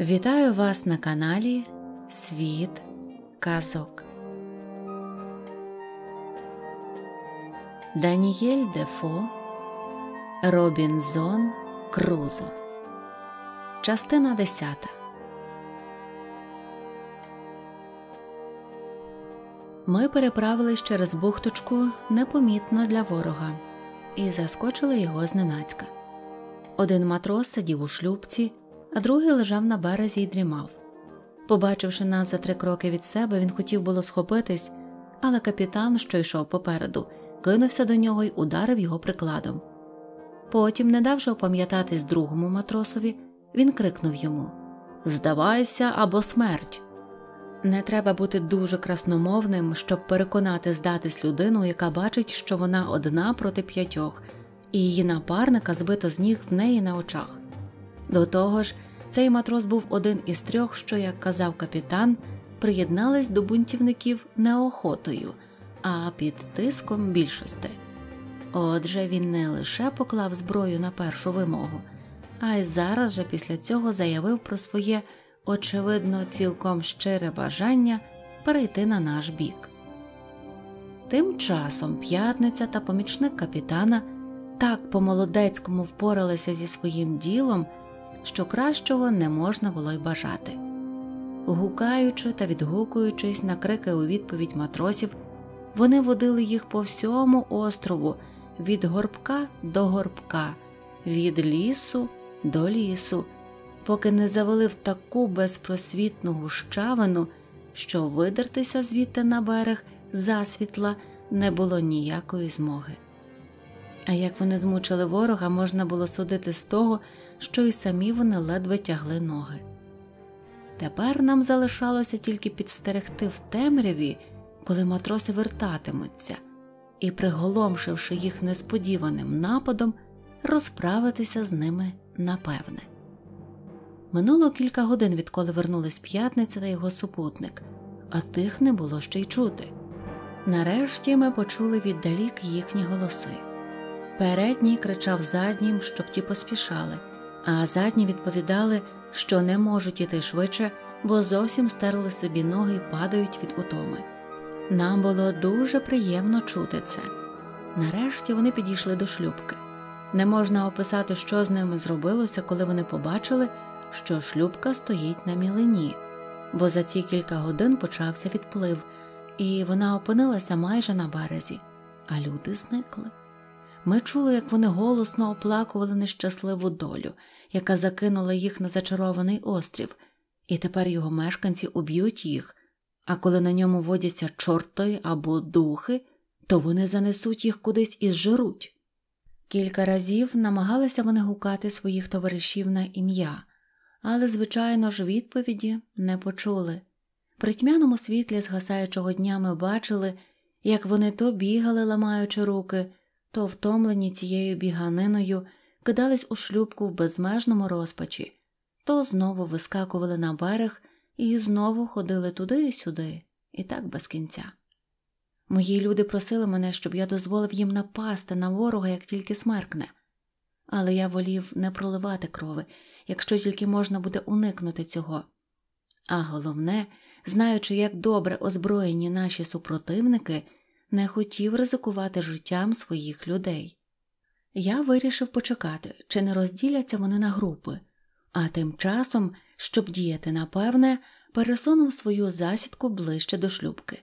Вітаю вас на каналі Світ Казок. Даніель Дефо Робінзон Крузо. Частина 10 Ми переправились через бухточку непомітно для ворога і заскочили його зненацька. Один матрос сидів у шлюбці а другий лежав на березі і дрімав. Побачивши нас за три кроки від себе, він хотів було схопитись, але капітан, що йшов попереду, кинувся до нього й ударив його прикладом. Потім, не давши опам'ятатись другому матросові, він крикнув йому Здавайся або смерть. Не треба бути дуже красномовним, щоб переконати здатись людину, яка бачить, що вона одна проти п'ятьох, і її напарника збито з ніг в неї на очах. До того ж, цей матрос був один із трьох, що, як казав капітан, приєднались до бунтівників неохотою, а під тиском більшості. Отже, він не лише поклав зброю на першу вимогу, а й зараз же після цього заявив про своє, очевидно, цілком щире бажання перейти на наш бік. Тим часом п'ятниця та помічник капітана так по молодецькому впоралися зі своїм ділом що кращого не можна було й бажати. Гукаючи та відгукуючись на крики у відповідь матросів, вони водили їх по всьому острову від горбка до горбка, від лісу до лісу, поки не завели в таку безпросвітну гущавину, що видертися звідти на берег засвітла не було ніякої змоги. А як вони змучили ворога, можна було судити з того, що й самі вони ледве тягли ноги. Тепер нам залишалося тільки підстерегти в темряві, коли матроси вертатимуться, і, приголомшивши їх несподіваним нападом, розправитися з ними напевне. Минуло кілька годин, відколи вернулись п'ятниця та його супутник, а тих не було ще й чути. Нарешті ми почули віддалік їхні голоси. Передній кричав заднім, щоб ті поспішали, а задні відповідали, що не можуть іти швидше, бо зовсім стерли собі ноги і падають від утоми. Нам було дуже приємно чути це. Нарешті вони підійшли до шлюбки. Не можна описати, що з ними зробилося, коли вони побачили, що шлюбка стоїть на мілині, бо за ці кілька годин почався відплив, і вона опинилася майже на березі, а люди зникли. Ми чули, як вони голосно оплакували нещасливу долю яка закинула їх на зачарований острів, і тепер його мешканці уб'ють їх, а коли на ньому водяться чорти або духи, то вони занесуть їх кудись і зжируть. Кілька разів намагалися вони гукати своїх товаришів на ім'я, але, звичайно ж, відповіді не почули. При тьмяному світлі згасаючого дня ми бачили, як вони то бігали, ламаючи руки, то втомлені цією біганиною кидались у шлюбку в безмежному розпачі, то знову вискакували на берег і знову ходили туди і сюди, і так без кінця. Мої люди просили мене, щоб я дозволив їм напасти на ворога, як тільки смеркне, але я волів не проливати крови, якщо тільки можна буде уникнути цього. А головне, знаючи, як добре озброєні наші супротивники, не хотів ризикувати життям своїх людей. Я вирішив почекати, чи не розділяться вони на групи, а тим часом, щоб діяти напевне, пересунув свою засідку ближче до шлюбки.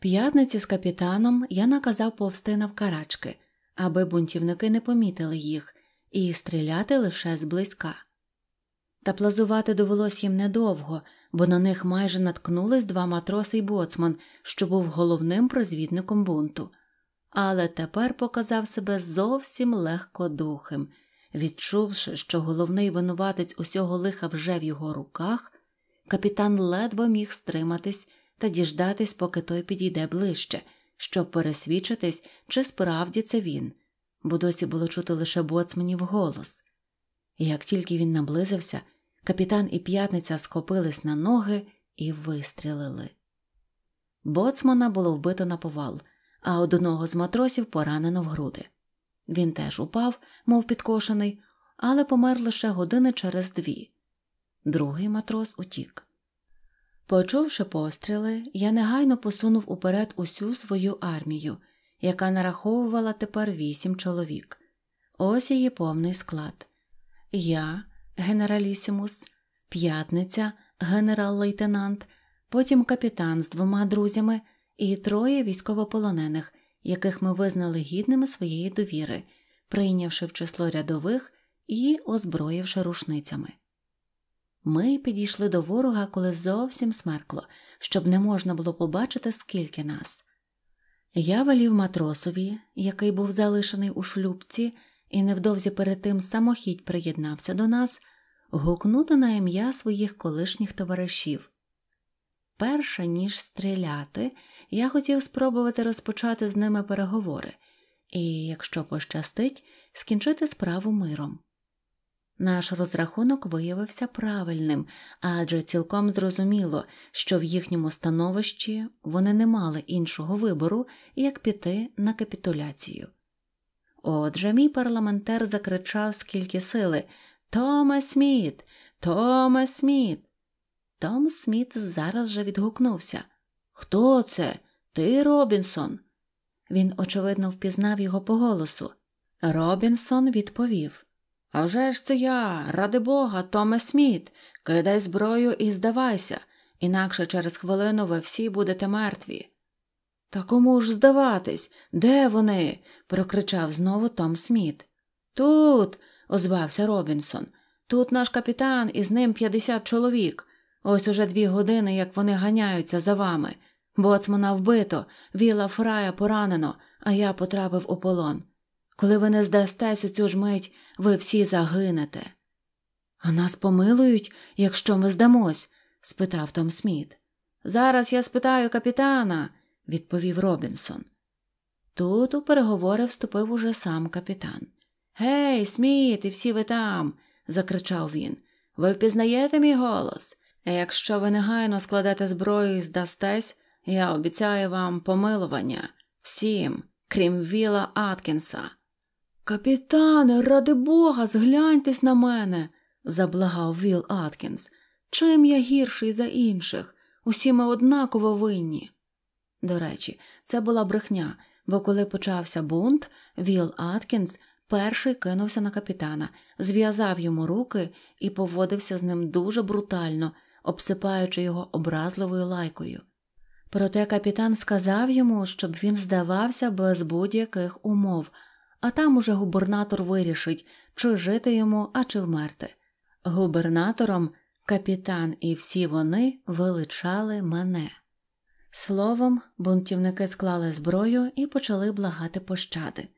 П'ятниці з капітаном я наказав повсти навкарачки, аби бунтівники не помітили їх і стріляти лише зблизька. Та плазувати довелось їм недовго, бо на них майже наткнулись два матроси й боцман, що був головним прозвідником бунту але тепер показав себе зовсім легкодухим. Відчувши, що головний винуватець усього лиха вже в його руках, капітан ледве міг стриматись та діждатись, поки той підійде ближче, щоб пересвідчитись, чи справді це він, бо досі було чути лише боцманів голос. І як тільки він наблизився, капітан і п'ятниця схопились на ноги і вистрілили. Боцмана було вбито на повал а одного з матросів поранено в груди. Він теж упав, мов підкошений, але помер лише години через дві. Другий матрос утік. Почувши постріли, я негайно посунув уперед усю свою армію, яка нараховувала тепер вісім чоловік. Ось її повний склад. Я, генералісімус, п'ятниця, генерал-лейтенант, потім капітан з двома друзями і троє військовополонених, яких ми визнали гідними своєї довіри, прийнявши в число рядових і озброївши рушницями. Ми підійшли до ворога, коли зовсім смеркло, щоб не можна було побачити, скільки нас. Я велів матросові, який був залишений у шлюбці, і невдовзі перед тим самохідь приєднався до нас, гукнути на ім'я своїх колишніх товаришів. Перше ніж стріляти, я хотів спробувати розпочати з ними переговори і, якщо пощастить, скінчити справу миром. Наш розрахунок виявився правильним, адже цілком зрозуміло, що в їхньому становищі вони не мали іншого вибору, як піти на капітуляцію. Отже, мій парламентер закричав скільки сили Томас Сміт, Томас Сміт. Том Сміт зараз же відгукнувся Хто це? Ти Робінсон? Він, очевидно, впізнав його по голосу. Робінсон відповів «А вже ж це я, ради Бога, Томе Сміт, кидай зброю і здавайся, інакше через хвилину ви всі будете мертві. Та кому ж здаватись? Де вони? прокричав знову Том Сміт. Тут, озвався Робінсон, тут наш капітан і з ним п'ятдесят чоловік. Ось уже дві години, як вони ганяються за вами. Боцмана вбито, віла фрая поранено, а я потрапив у полон. Коли ви не здастесь у цю ж мить, ви всі загинете. А нас помилують, якщо ми здамось? спитав Том Сміт. Зараз я спитаю капітана, відповів Робінсон. Тут у переговори вступив уже сам капітан. Гей, Сміт, і всі ви там, закричав він. Ви впізнаєте мій голос? Якщо ви негайно складете зброю і здастесь, я обіцяю вам помилування всім, крім Віла Аткінса. Капітане, ради Бога, згляньтесь на мене, заблагав Віл Аткінс. Чим я гірший за інших? Усі ми однаково винні. До речі, це була брехня, бо коли почався бунт, Віл Аткінс перший кинувся на капітана, зв'язав йому руки і поводився з ним дуже брутально обсипаючи його образливою лайкою. Проте капітан сказав йому, щоб він здавався без будь-яких умов, а там уже губернатор вирішить, чи жити йому, а чи вмерти. Губернатором капітан і всі вони величали мене. Словом, бунтівники склали зброю і почали благати пощади.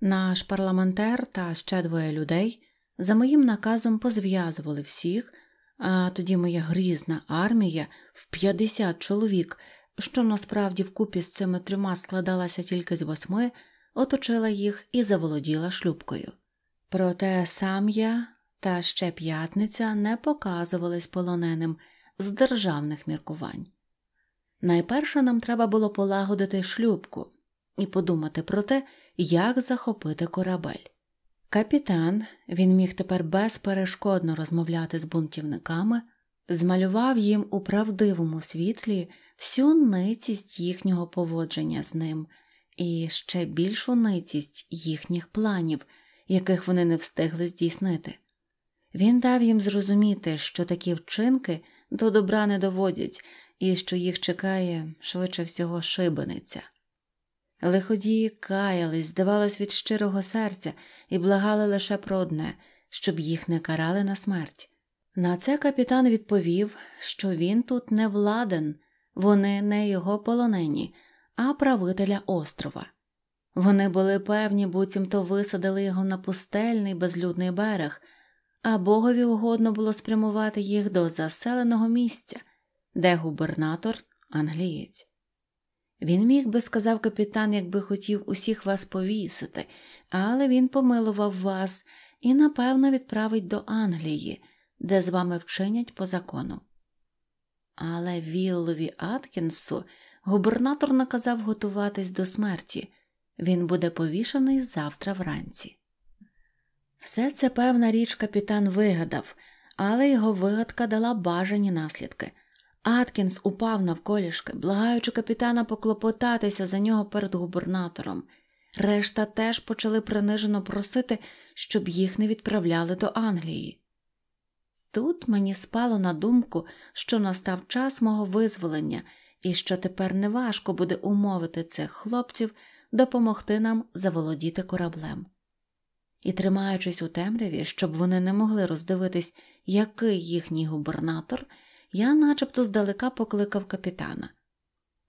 Наш парламентер та ще двоє людей за моїм наказом позв'язували всіх а тоді моя грізна армія в 50 чоловік, що насправді вкупі з цими трьома складалася тільки з восьми, оточила їх і заволоділа шлюбкою. Проте сам я та ще п'ятниця не показувались полоненим з державних міркувань. Найперше нам треба було полагодити шлюбку і подумати про те, як захопити корабель. Капітан, він міг тепер безперешкодно розмовляти з бунтівниками, змалював їм у правдивому світлі всю ницість їхнього поводження з ним і ще більшу ницість їхніх планів, яких вони не встигли здійснити. Він дав їм зрозуміти, що такі вчинки до добра не доводять і що їх чекає швидше всього шибениця. Лиходії каялись, здавалось, від щирого серця і благали лише про одне, щоб їх не карали на смерть. На це капітан відповів, що він тут не владен, вони не його полонені, а правителя острова. Вони були певні, буцімто висадили його на пустельний безлюдний берег, а богові угодно було спрямувати їх до заселеного місця, де губернатор англієць. Він міг би сказав капітан, якби хотів усіх вас повісити але він помилував вас і, напевно, відправить до Англії, де з вами вчинять по закону. Але Віллові Аткінсу губернатор наказав готуватись до смерті він буде повішений завтра вранці. Все це певна річ капітан вигадав, але його вигадка дала бажані наслідки. Аткінс упав навколішки, благаючи капітана поклопотатися за нього перед губернатором решта теж почали принижено просити, щоб їх не відправляли до Англії. Тут мені спало на думку, що настав час мого визволення і що тепер неважко буде умовити цих хлопців допомогти нам заволодіти кораблем. І, тримаючись у темряві, щоб вони не могли роздивитись, який їхній губернатор, я начебто здалека покликав капітана.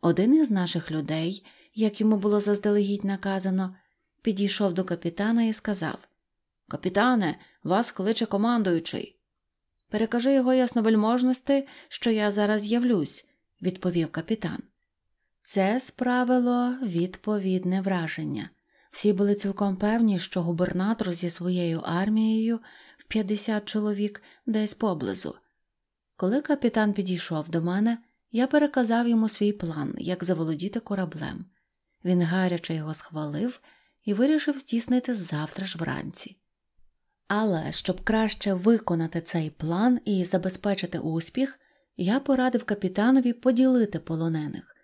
Один із наших людей як йому було заздалегідь наказано, підійшов до капітана і сказав Капітане, вас кличе командуючий. Перекажи його ясновельможності, що я зараз явлюсь, відповів капітан. Це справило відповідне враження. Всі були цілком певні, що губернатор зі своєю армією в 50 чоловік десь поблизу. Коли капітан підійшов до мене, я переказав йому свій план, як заволодіти кораблем. Він гаряче його схвалив і вирішив здійснити завтра ж вранці. Але щоб краще виконати цей план і забезпечити успіх, я порадив капітанові поділити полонених.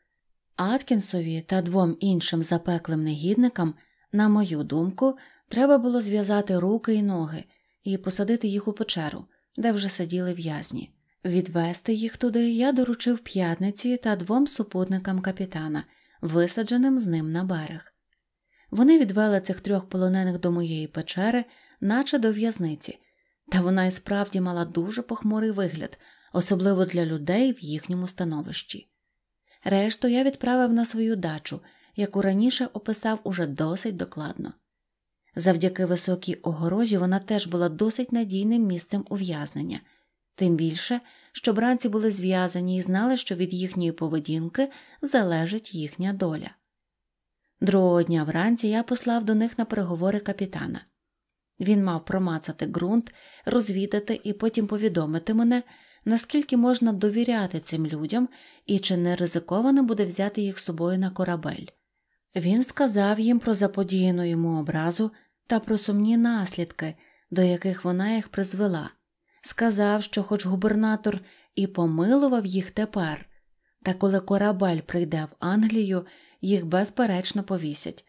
Аткінсові та двом іншим запеклим негідникам, на мою думку, треба було зв'язати руки і ноги і посадити їх у печеру, де вже сиділи в'язні. Відвести їх туди я доручив п'ятниці та двом супутникам капітана висадженим з ним на берег. Вони відвели цих трьох полонених до моєї печери, наче до в'язниці, та вона і справді мала дуже похмурий вигляд, особливо для людей в їхньому становищі. Решту я відправив на свою дачу, яку раніше описав уже досить докладно. Завдяки високій огорожі вона теж була досить надійним місцем ув'язнення, тим більше що бранці були зв'язані і знали, що від їхньої поведінки залежить їхня доля. Другого дня вранці я послав до них на переговори капітана. Він мав промацати ґрунт, розвідати і потім повідомити мене, наскільки можна довіряти цим людям і чи не ризиковано буде взяти їх з собою на корабель. Він сказав їм про заподіяну йому образу та про сумні наслідки, до яких вона їх призвела, сказав, що хоч губернатор і помилував їх тепер, та коли корабель прийде в Англію, їх безперечно повісять.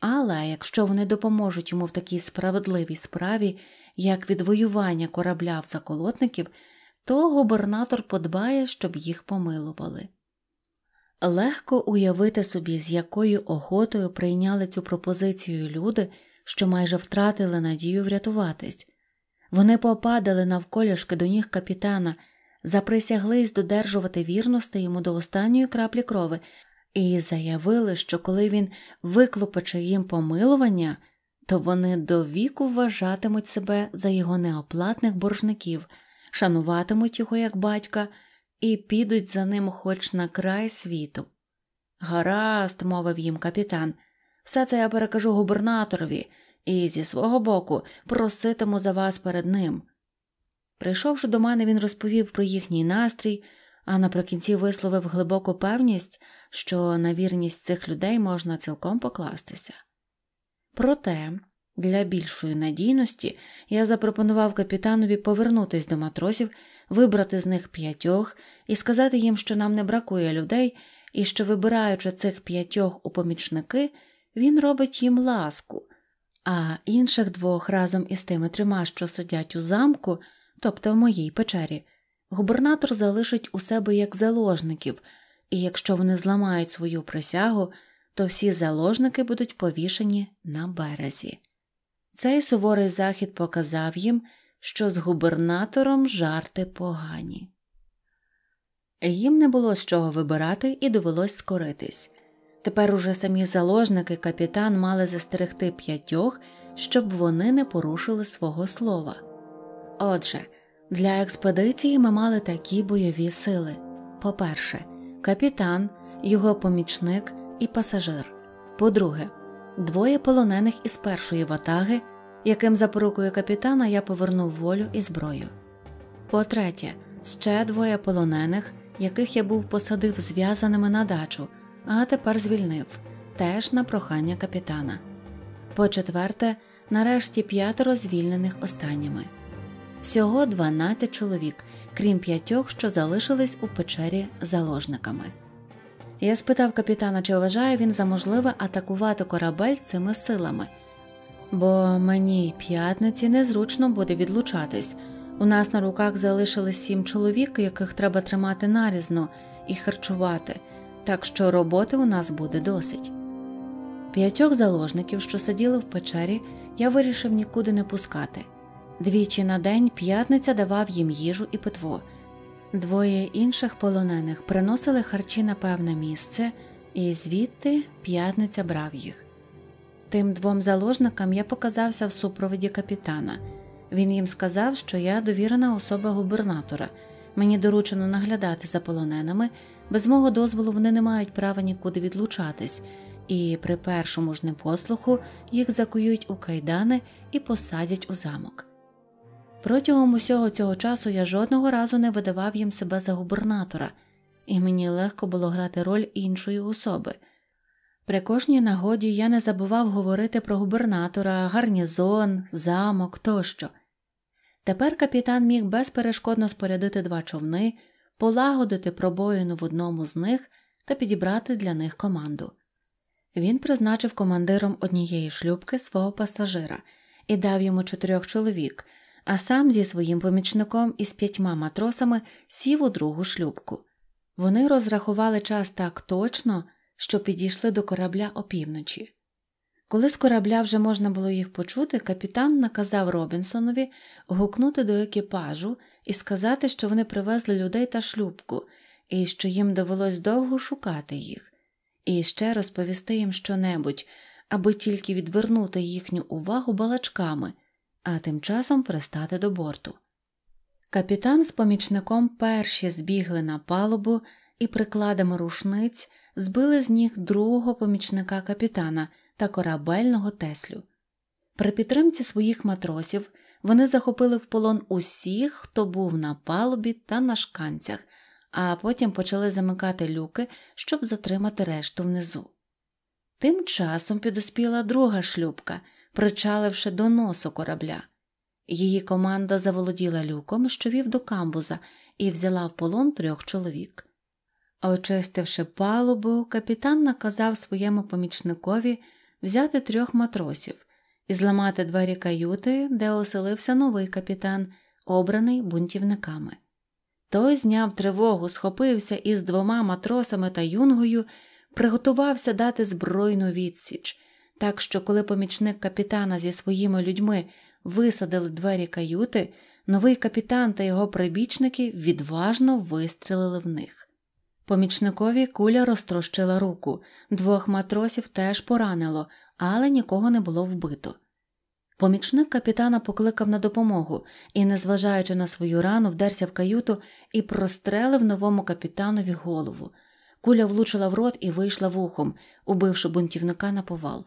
Але якщо вони допоможуть йому в такій справедливій справі, як відвоювання корабля в заколотників, то губернатор подбає, щоб їх помилували. Легко уявити собі, з якою охотою прийняли цю пропозицію люди, що майже втратили надію врятуватись. Вони попадали навколішки до ніг капітана, заприсяглись додержувати вірності йому до останньої краплі крови і заявили, що коли він виклопоче їм помилування, то вони до віку вважатимуть себе за його неоплатних боржників, шануватимуть його як батька і підуть за ним хоч на край світу. Гаразд, мовив їм капітан, все це я перекажу губернаторові і зі свого боку проситиму за вас перед ним. Прийшовши до мене, він розповів про їхній настрій, а наприкінці висловив глибоку певність, що на вірність цих людей можна цілком покластися. Проте, для більшої надійності я запропонував капітанові повернутись до матросів, вибрати з них п'ятьох і сказати їм, що нам не бракує людей, і що, вибираючи цих п'ятьох у помічники, він робить їм ласку, а інших двох разом із тими трьома, що сидять у замку, тобто в моїй печері, губернатор залишить у себе як заложників, і якщо вони зламають свою присягу, то всі заложники будуть повішені на березі. Цей суворий захід показав їм, що з губернатором жарти погані. Їм не було з чого вибирати і довелось скоритись. Тепер уже самі заложники капітан мали застерегти п'ятьох, щоб вони не порушили свого слова. Отже, для експедиції ми мали такі бойові сили: по-перше, капітан, його помічник і пасажир, по-друге, двоє полонених із першої ватаги, яким запорукою капітана я повернув волю і зброю. По-третє, ще двоє полонених, яких я був посадив зв'язаними на дачу а тепер звільнив теж на прохання капітана. По четверте, нарешті п'ятеро звільнених останніми всього 12 чоловік, крім п'ятьох, що залишились у печері заложниками. Я спитав капітана, чи вважає він за можливе атакувати корабель цими силами, бо мені п'ятниці незручно буде відлучатись. У нас на руках залишилось сім чоловік, яких треба тримати нарізно і харчувати, так що роботи у нас буде досить. П'ятьох заложників, що сиділи в печері, я вирішив нікуди не пускати. Двічі на день п'ятниця давав їм їжу і питво. Двоє інших полонених приносили харчі на певне місце, і звідти п'ятниця брав їх. Тим двом заложникам я показався в супроводі капітана. Він їм сказав, що я довірена особа губернатора, мені доручено наглядати за полоненими без мого дозволу вони не мають права нікуди відлучатись, і при першому ж непослуху їх закують у кайдани і посадять у замок. Протягом усього цього часу я жодного разу не видавав їм себе за губернатора, і мені легко було грати роль іншої особи. При кожній нагоді я не забував говорити про губернатора, гарнізон, замок тощо. Тепер капітан міг безперешкодно спорядити два човни полагодити пробоїну в одному з них та підібрати для них команду. Він призначив командиром однієї шлюбки свого пасажира і дав йому чотирьох чоловік, а сам зі своїм помічником і з п'ятьма матросами сів у другу шлюбку. Вони розрахували час так точно, що підійшли до корабля опівночі. Коли з корабля вже можна було їх почути, капітан наказав Робінсонові гукнути до екіпажу і сказати, що вони привезли людей та шлюбку, і що їм довелось довго шукати їх, і ще розповісти їм щонебудь, аби тільки відвернути їхню увагу балачками, а тим часом пристати до борту. Капітан з помічником перші збігли на палубу і прикладами рушниць збили з ніг другого помічника капітана та корабельного Теслю. При підтримці своїх матросів вони захопили в полон усіх, хто був на палубі та на шканцях, а потім почали замикати люки, щоб затримати решту внизу. Тим часом підоспіла друга шлюбка, причаливши до носу корабля. Її команда заволоділа люком, що вів до камбуза, і взяла в полон трьох чоловік. Очистивши палубу, капітан наказав своєму помічникові взяти трьох матросів і зламати двері каюти, де оселився новий капітан, обраний бунтівниками. Той зняв тривогу, схопився із двома матросами та юнгою, приготувався дати збройну відсіч, так що, коли помічник капітана зі своїми людьми висадили двері каюти, новий капітан та його прибічники відважно вистрілили в них. Помічникові куля розтрощила руку, двох матросів теж поранило, але нікого не було вбито. Помічник капітана покликав на допомогу і, незважаючи на свою рану, вдерся в каюту і прострелив новому капітанові голову. Куля влучила в рот і вийшла вухом, убивши бунтівника на повал.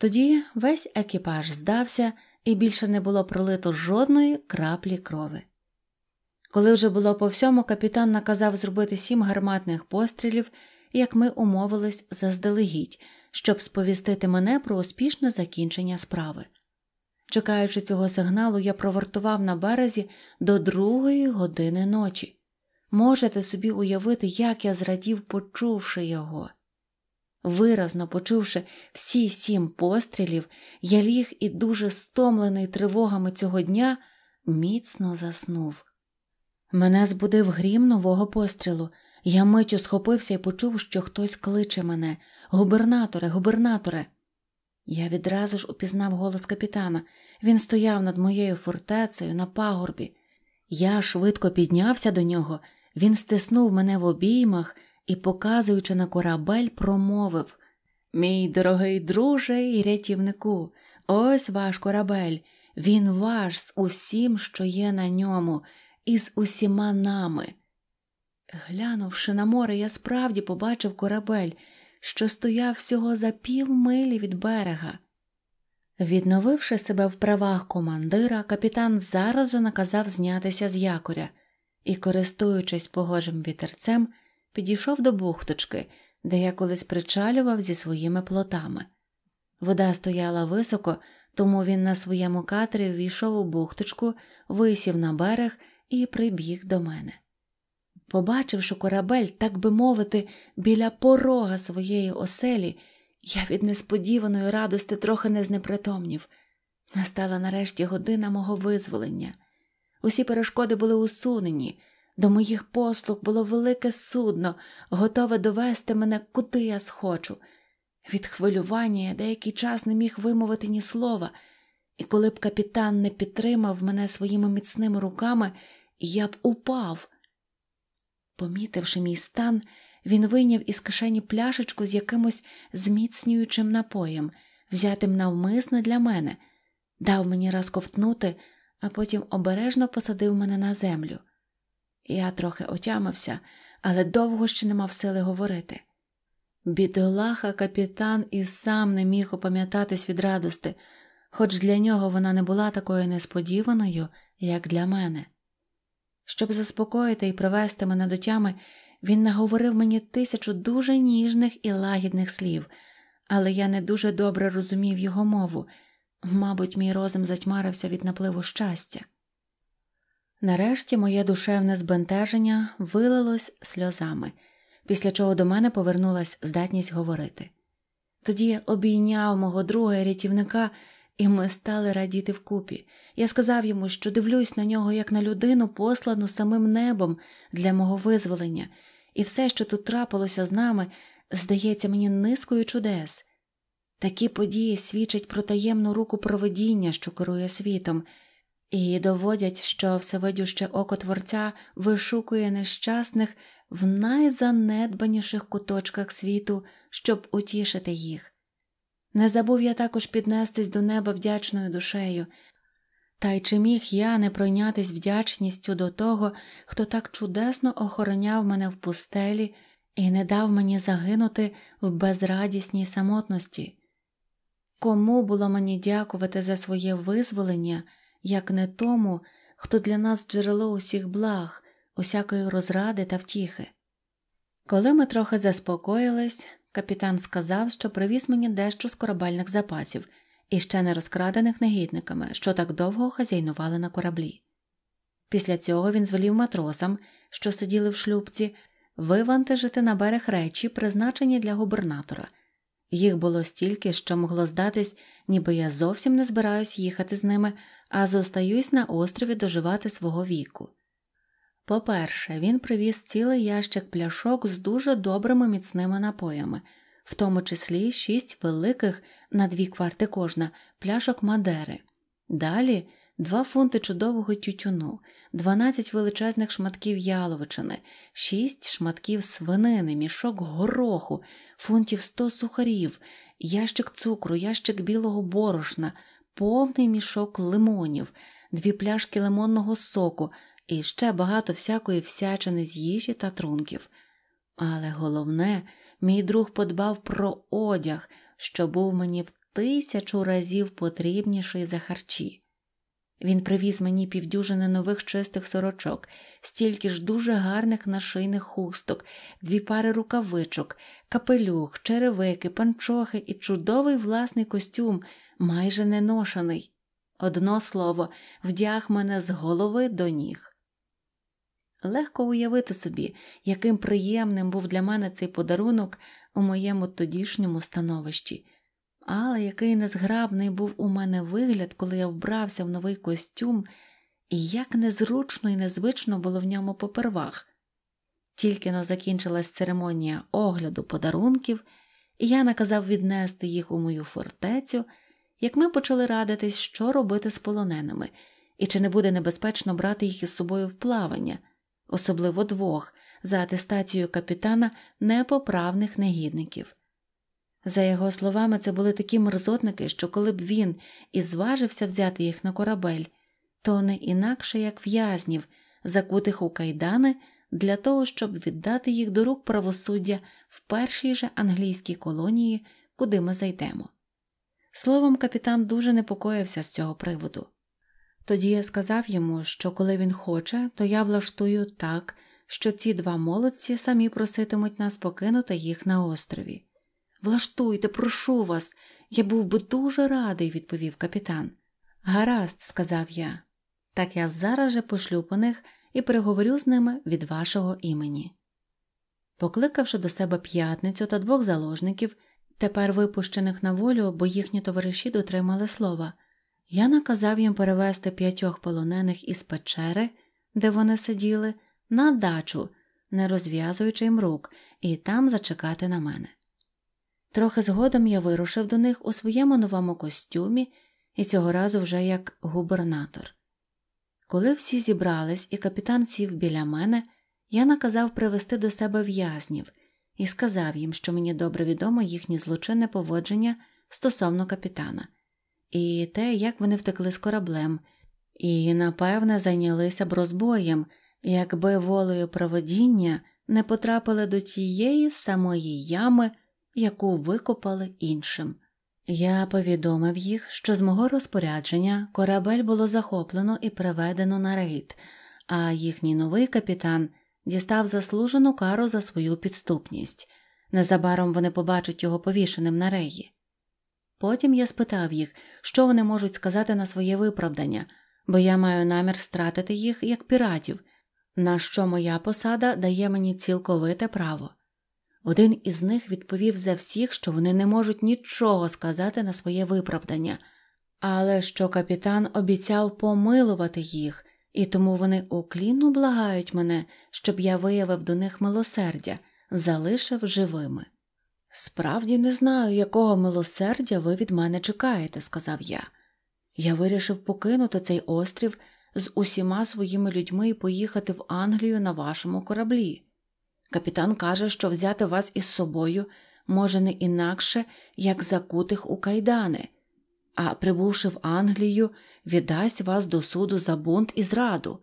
Тоді весь екіпаж здався і більше не було пролито жодної краплі крови. Коли вже було по всьому, капітан наказав зробити сім гарматних пострілів, як ми умовились заздалегідь щоб сповістити мене про успішне закінчення справи. Чекаючи цього сигналу, я провартував на березі до другої години ночі. Можете собі уявити, як я зрадів, почувши його. Виразно почувши всі сім пострілів, я ліг і, дуже стомлений тривогами цього дня, міцно заснув. Мене збудив грім нового пострілу. Я миттю схопився і почув, що хтось кличе мене, Губернаторе, губернаторе. Я відразу ж упізнав голос капітана. Він стояв над моєю фортецею на пагорбі. Я швидко піднявся до нього, він стиснув мене в обіймах і, показуючи на корабель, промовив Мій дорогий друже і рятівнику, ось ваш корабель, він ваш з усім, що є на ньому, і з усіма нами. Глянувши на море, я справді побачив корабель що стояв всього за пів милі від берега. Відновивши себе в правах командира, капітан зараз же наказав знятися з якоря і, користуючись погожим вітерцем, підійшов до бухточки, де я колись причалював зі своїми плотами. Вода стояла високо, тому він на своєму катері ввійшов у бухточку, висів на берег і прибіг до мене. Побачивши корабель, так би мовити, біля порога своєї оселі, я від несподіваної радости трохи не знепритомнів. Настала нарешті година мого визволення. Усі перешкоди були усунені, до моїх послуг було велике судно, готове довести мене куди я схочу. Від хвилювання я деякий час не міг вимовити ні слова, і коли б капітан не підтримав мене своїми міцними руками, я б упав. Помітивши мій стан, він вийняв із кишені пляшечку з якимось зміцнюючим напоєм, взятим навмисно для мене, дав мені раз ковтнути, а потім обережно посадив мене на землю. Я трохи отямився, але довго ще не мав сили говорити. Бідолаха капітан і сам не міг опам'ятатись від радости, хоч для нього вона не була такою несподіваною, як для мене. Щоб заспокоїти і привести мене до тями, він наговорив мені тисячу дуже ніжних і лагідних слів, але я не дуже добре розумів його мову мабуть, мій розум затьмарився від напливу щастя. Нарешті моє душевне збентеження вилилось сльозами, після чого до мене повернулась здатність говорити. Тоді я обійняв мого друга рятівника, і ми стали радіти вкупі. Я сказав йому, що дивлюсь на нього як на людину, послану самим небом для мого визволення, і все, що тут трапилося з нами, здається мені низкою чудес. Такі події свідчать про таємну руку проведіння, що керує світом, і доводять, що всевидюще око Творця вишукує нещасних в найзанедбаніших куточках світу, щоб утішити їх. Не забув я також піднестись до неба вдячною душею. Та й чи міг я не пройнятись вдячністю до того, хто так чудесно охороняв мене в пустелі і не дав мені загинути в безрадісній самотності? Кому було мені дякувати за своє визволення, як не тому, хто для нас джерело усіх благ, усякої розради та втіхи? Коли ми трохи заспокоїлись, капітан сказав, що привіз мені дещо з корабельних запасів і ще не розкрадених негідниками, що так довго хазяйнували на кораблі. Після цього він звелів матросам, що сиділи в шлюбці, вивантажити на берег речі, призначені для губернатора. Їх було стільки, що могло здатись, ніби я зовсім не збираюсь їхати з ними, а зостаюсь на острові доживати свого віку. По перше, він привіз цілий ящик пляшок з дуже добрими міцними напоями, в тому числі шість великих на дві кварти кожна пляшок Мадери. Далі два фунти чудового тютюну, 12 величезних шматків яловичини, 6 шматків свинини, мішок гороху, фунтів 100 сухарів, ящик цукру, ящик білого борошна, повний мішок лимонів, дві пляшки лимонного соку і ще багато всякої всячини з їжі та трунків. Але головне, мій друг подбав про одяг, що був мені в тисячу разів потрібніший за харчі. Він привіз мені півдюжини нових чистих сорочок, стільки ж дуже гарних нашийних хусток, дві пари рукавичок, капелюх, черевики, панчохи і чудовий власний костюм, майже неношений. Одно слово, вдяг мене з голови до ніг. Легко уявити собі, яким приємним був для мене цей подарунок, у моєму тодішньому становищі, але який незграбний був у мене вигляд, коли я вбрався в новий костюм, і як незручно і незвично було в ньому попервах. Тільки но закінчилась церемонія огляду подарунків, і я наказав віднести їх у мою фортецю, як ми почали радитись, що робити з полоненими, і чи не буде небезпечно брати їх із собою в плавання, особливо двох, за атестацією капітана непоправних негідників. За його словами, це були такі мерзотники, що коли б він і зважився взяти їх на корабель, то не інакше як в'язнів, закутих у кайдани, для того, щоб віддати їх до рук правосуддя в першій же англійській колонії, куди ми зайдемо. Словом, капітан дуже непокоївся з цього приводу. Тоді я сказав йому, що коли він хоче, то я влаштую так, що ці два молодці самі проситимуть нас покинути їх на острові. Влаштуйте, прошу вас, я був би дуже радий, відповів капітан. Гаразд, сказав я, так я зараз же пошлю по них і переговорю з ними від вашого імені. Покликавши до себе п'ятницю та двох заложників, тепер випущених на волю, бо їхні товариші дотримали слова, я наказав їм перевезти п'ятьох полонених із печери, де вони сиділи на дачу, не розв'язуючи їм рук, і там зачекати на мене. Трохи згодом я вирушив до них у своєму новому костюмі і цього разу вже як губернатор. Коли всі зібрались і капітан сів біля мене, я наказав привести до себе в'язнів і сказав їм, що мені добре відомо їхні злочинне поводження стосовно капітана, і те, як вони втекли з кораблем, і, напевне, зайнялися б розбоєм, якби волею проведіння не потрапили до тієї самої ями, яку викопали іншим. Я повідомив їх, що з мого розпорядження корабель було захоплено і приведено на рейд, а їхній новий капітан дістав заслужену кару за свою підступність. Незабаром вони побачать його повішеним на реї. Потім я спитав їх, що вони можуть сказати на своє виправдання, бо я маю намір стратити їх як піратів, на що моя посада дає мені цілковите право. Один із них відповів за всіх, що вони не можуть нічого сказати на своє виправдання, але що капітан обіцяв помилувати їх, і тому вони уклінно благають мене, щоб я виявив до них милосердя, залишив живими. Справді не знаю, якого милосердя ви від мене чекаєте, сказав я. Я вирішив покинути цей острів з усіма своїми людьми поїхати в Англію на вашому кораблі. Капітан каже, що взяти вас із собою може не інакше, як закутих у кайдани, а прибувши в Англію, віддасть вас до суду за бунт і зраду.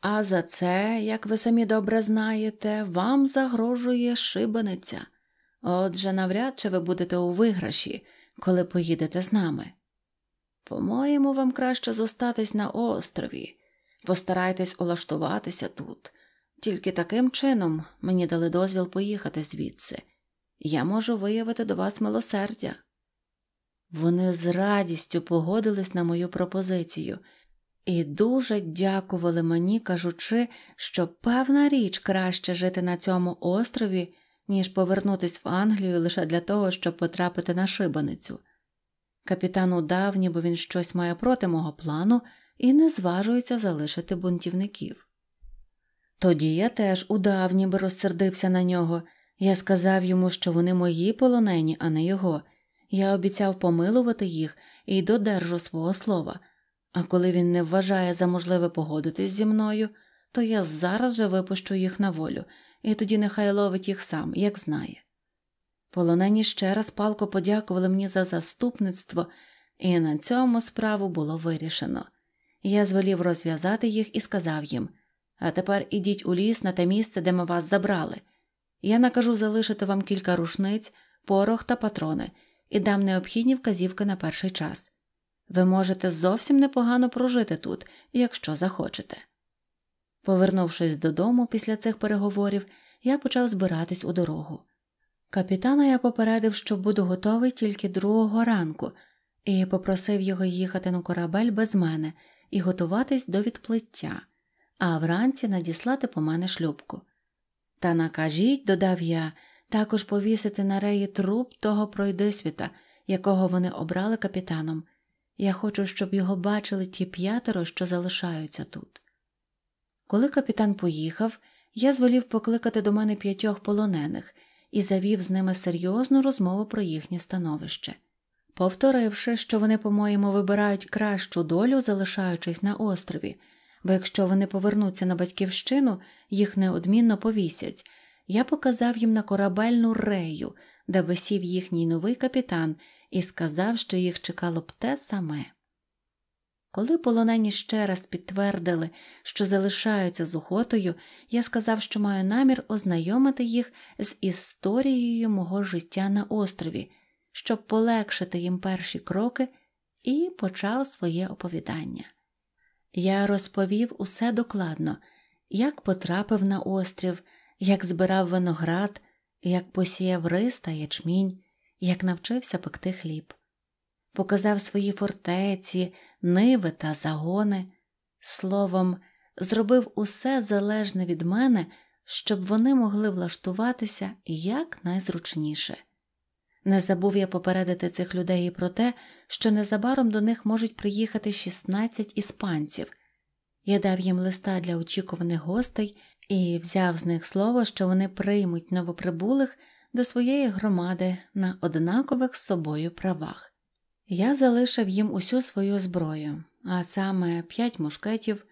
А за це, як ви самі добре знаєте, вам загрожує шибениця. Отже, навряд чи ви будете у виграші, коли поїдете з нами. По-моєму, вам краще зостатись на острові, постарайтесь улаштуватися тут. Тільки таким чином мені дали дозвіл поїхати звідси, я можу виявити до вас милосердя. Вони з радістю погодились на мою пропозицію і дуже дякували мені, кажучи, що певна річ краще жити на цьому острові, ніж повернутися в Англію лише для того, щоб потрапити на шибаницю. Капітан удав, ніби він щось має проти мого плану і не зважується залишити бунтівників. Тоді я теж удав, ніби розсердився на нього. Я сказав йому, що вони мої полонені, а не його. Я обіцяв помилувати їх і додержу свого слова. А коли він не вважає за можливе погодитись зі мною, то я зараз же випущу їх на волю, і тоді нехай ловить їх сам, як знає. Полонені ще раз палко подякували мені за заступництво, і на цьому справу було вирішено. Я звелів розв'язати їх і сказав їм а тепер ідіть у ліс на те місце, де ми вас забрали. Я накажу залишити вам кілька рушниць, порох та патрони і дам необхідні вказівки на перший час. Ви можете зовсім непогано прожити тут, якщо захочете. Повернувшись додому після цих переговорів, я почав збиратись у дорогу. Капітана я попередив, що буду готовий тільки другого ранку, і попросив його їхати на корабель без мене і готуватись до відплиття, а вранці надіслати по мене шлюбку. Та накажіть, додав я, також повісити на реї труп того пройдисвіта, якого вони обрали капітаном. Я хочу, щоб його бачили ті п'ятеро, що залишаються тут. Коли капітан поїхав, я звелів покликати до мене п'ятьох полонених і завів з ними серйозну розмову про їхнє становище, повторивши, що вони, по-моєму, вибирають кращу долю, залишаючись на острові, бо якщо вони повернуться на батьківщину, їх неодмінно повісять. Я показав їм на корабельну рею, де висів їхній новий капітан, і сказав, що їх чекало б те саме. Коли полонені ще раз підтвердили, що залишаються з охотою, я сказав, що маю намір ознайомити їх з історією мого життя на острові, щоб полегшити їм перші кроки, і почав своє оповідання. Я розповів усе докладно, як потрапив на острів, як збирав виноград, як посіяв рис та ячмінь, як навчився пекти хліб, показав свої фортеці ниви та загони, словом, зробив усе залежне від мене, щоб вони могли влаштуватися якнайзручніше. Не забув я попередити цих людей і про те, що незабаром до них можуть приїхати 16 іспанців. Я дав їм листа для очікуваних гостей і взяв з них слово, що вони приймуть новоприбулих до своєї громади на однакових з собою правах. Я залишив їм усю свою зброю, а саме п'ять мушкетів,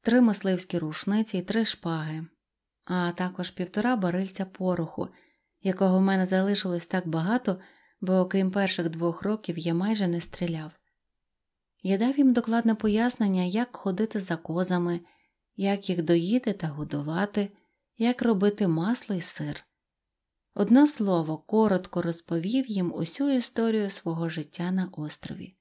три мисливські рушниці і три шпаги, а також півтора барильця пороху, якого в мене залишилось так багато, бо окрім перших двох років я майже не стріляв. Я дав їм докладне пояснення, як ходити за козами, як їх доїти та годувати, як робити масло і сир. Одне слово, коротко розповів їм усю історію свого життя на острові.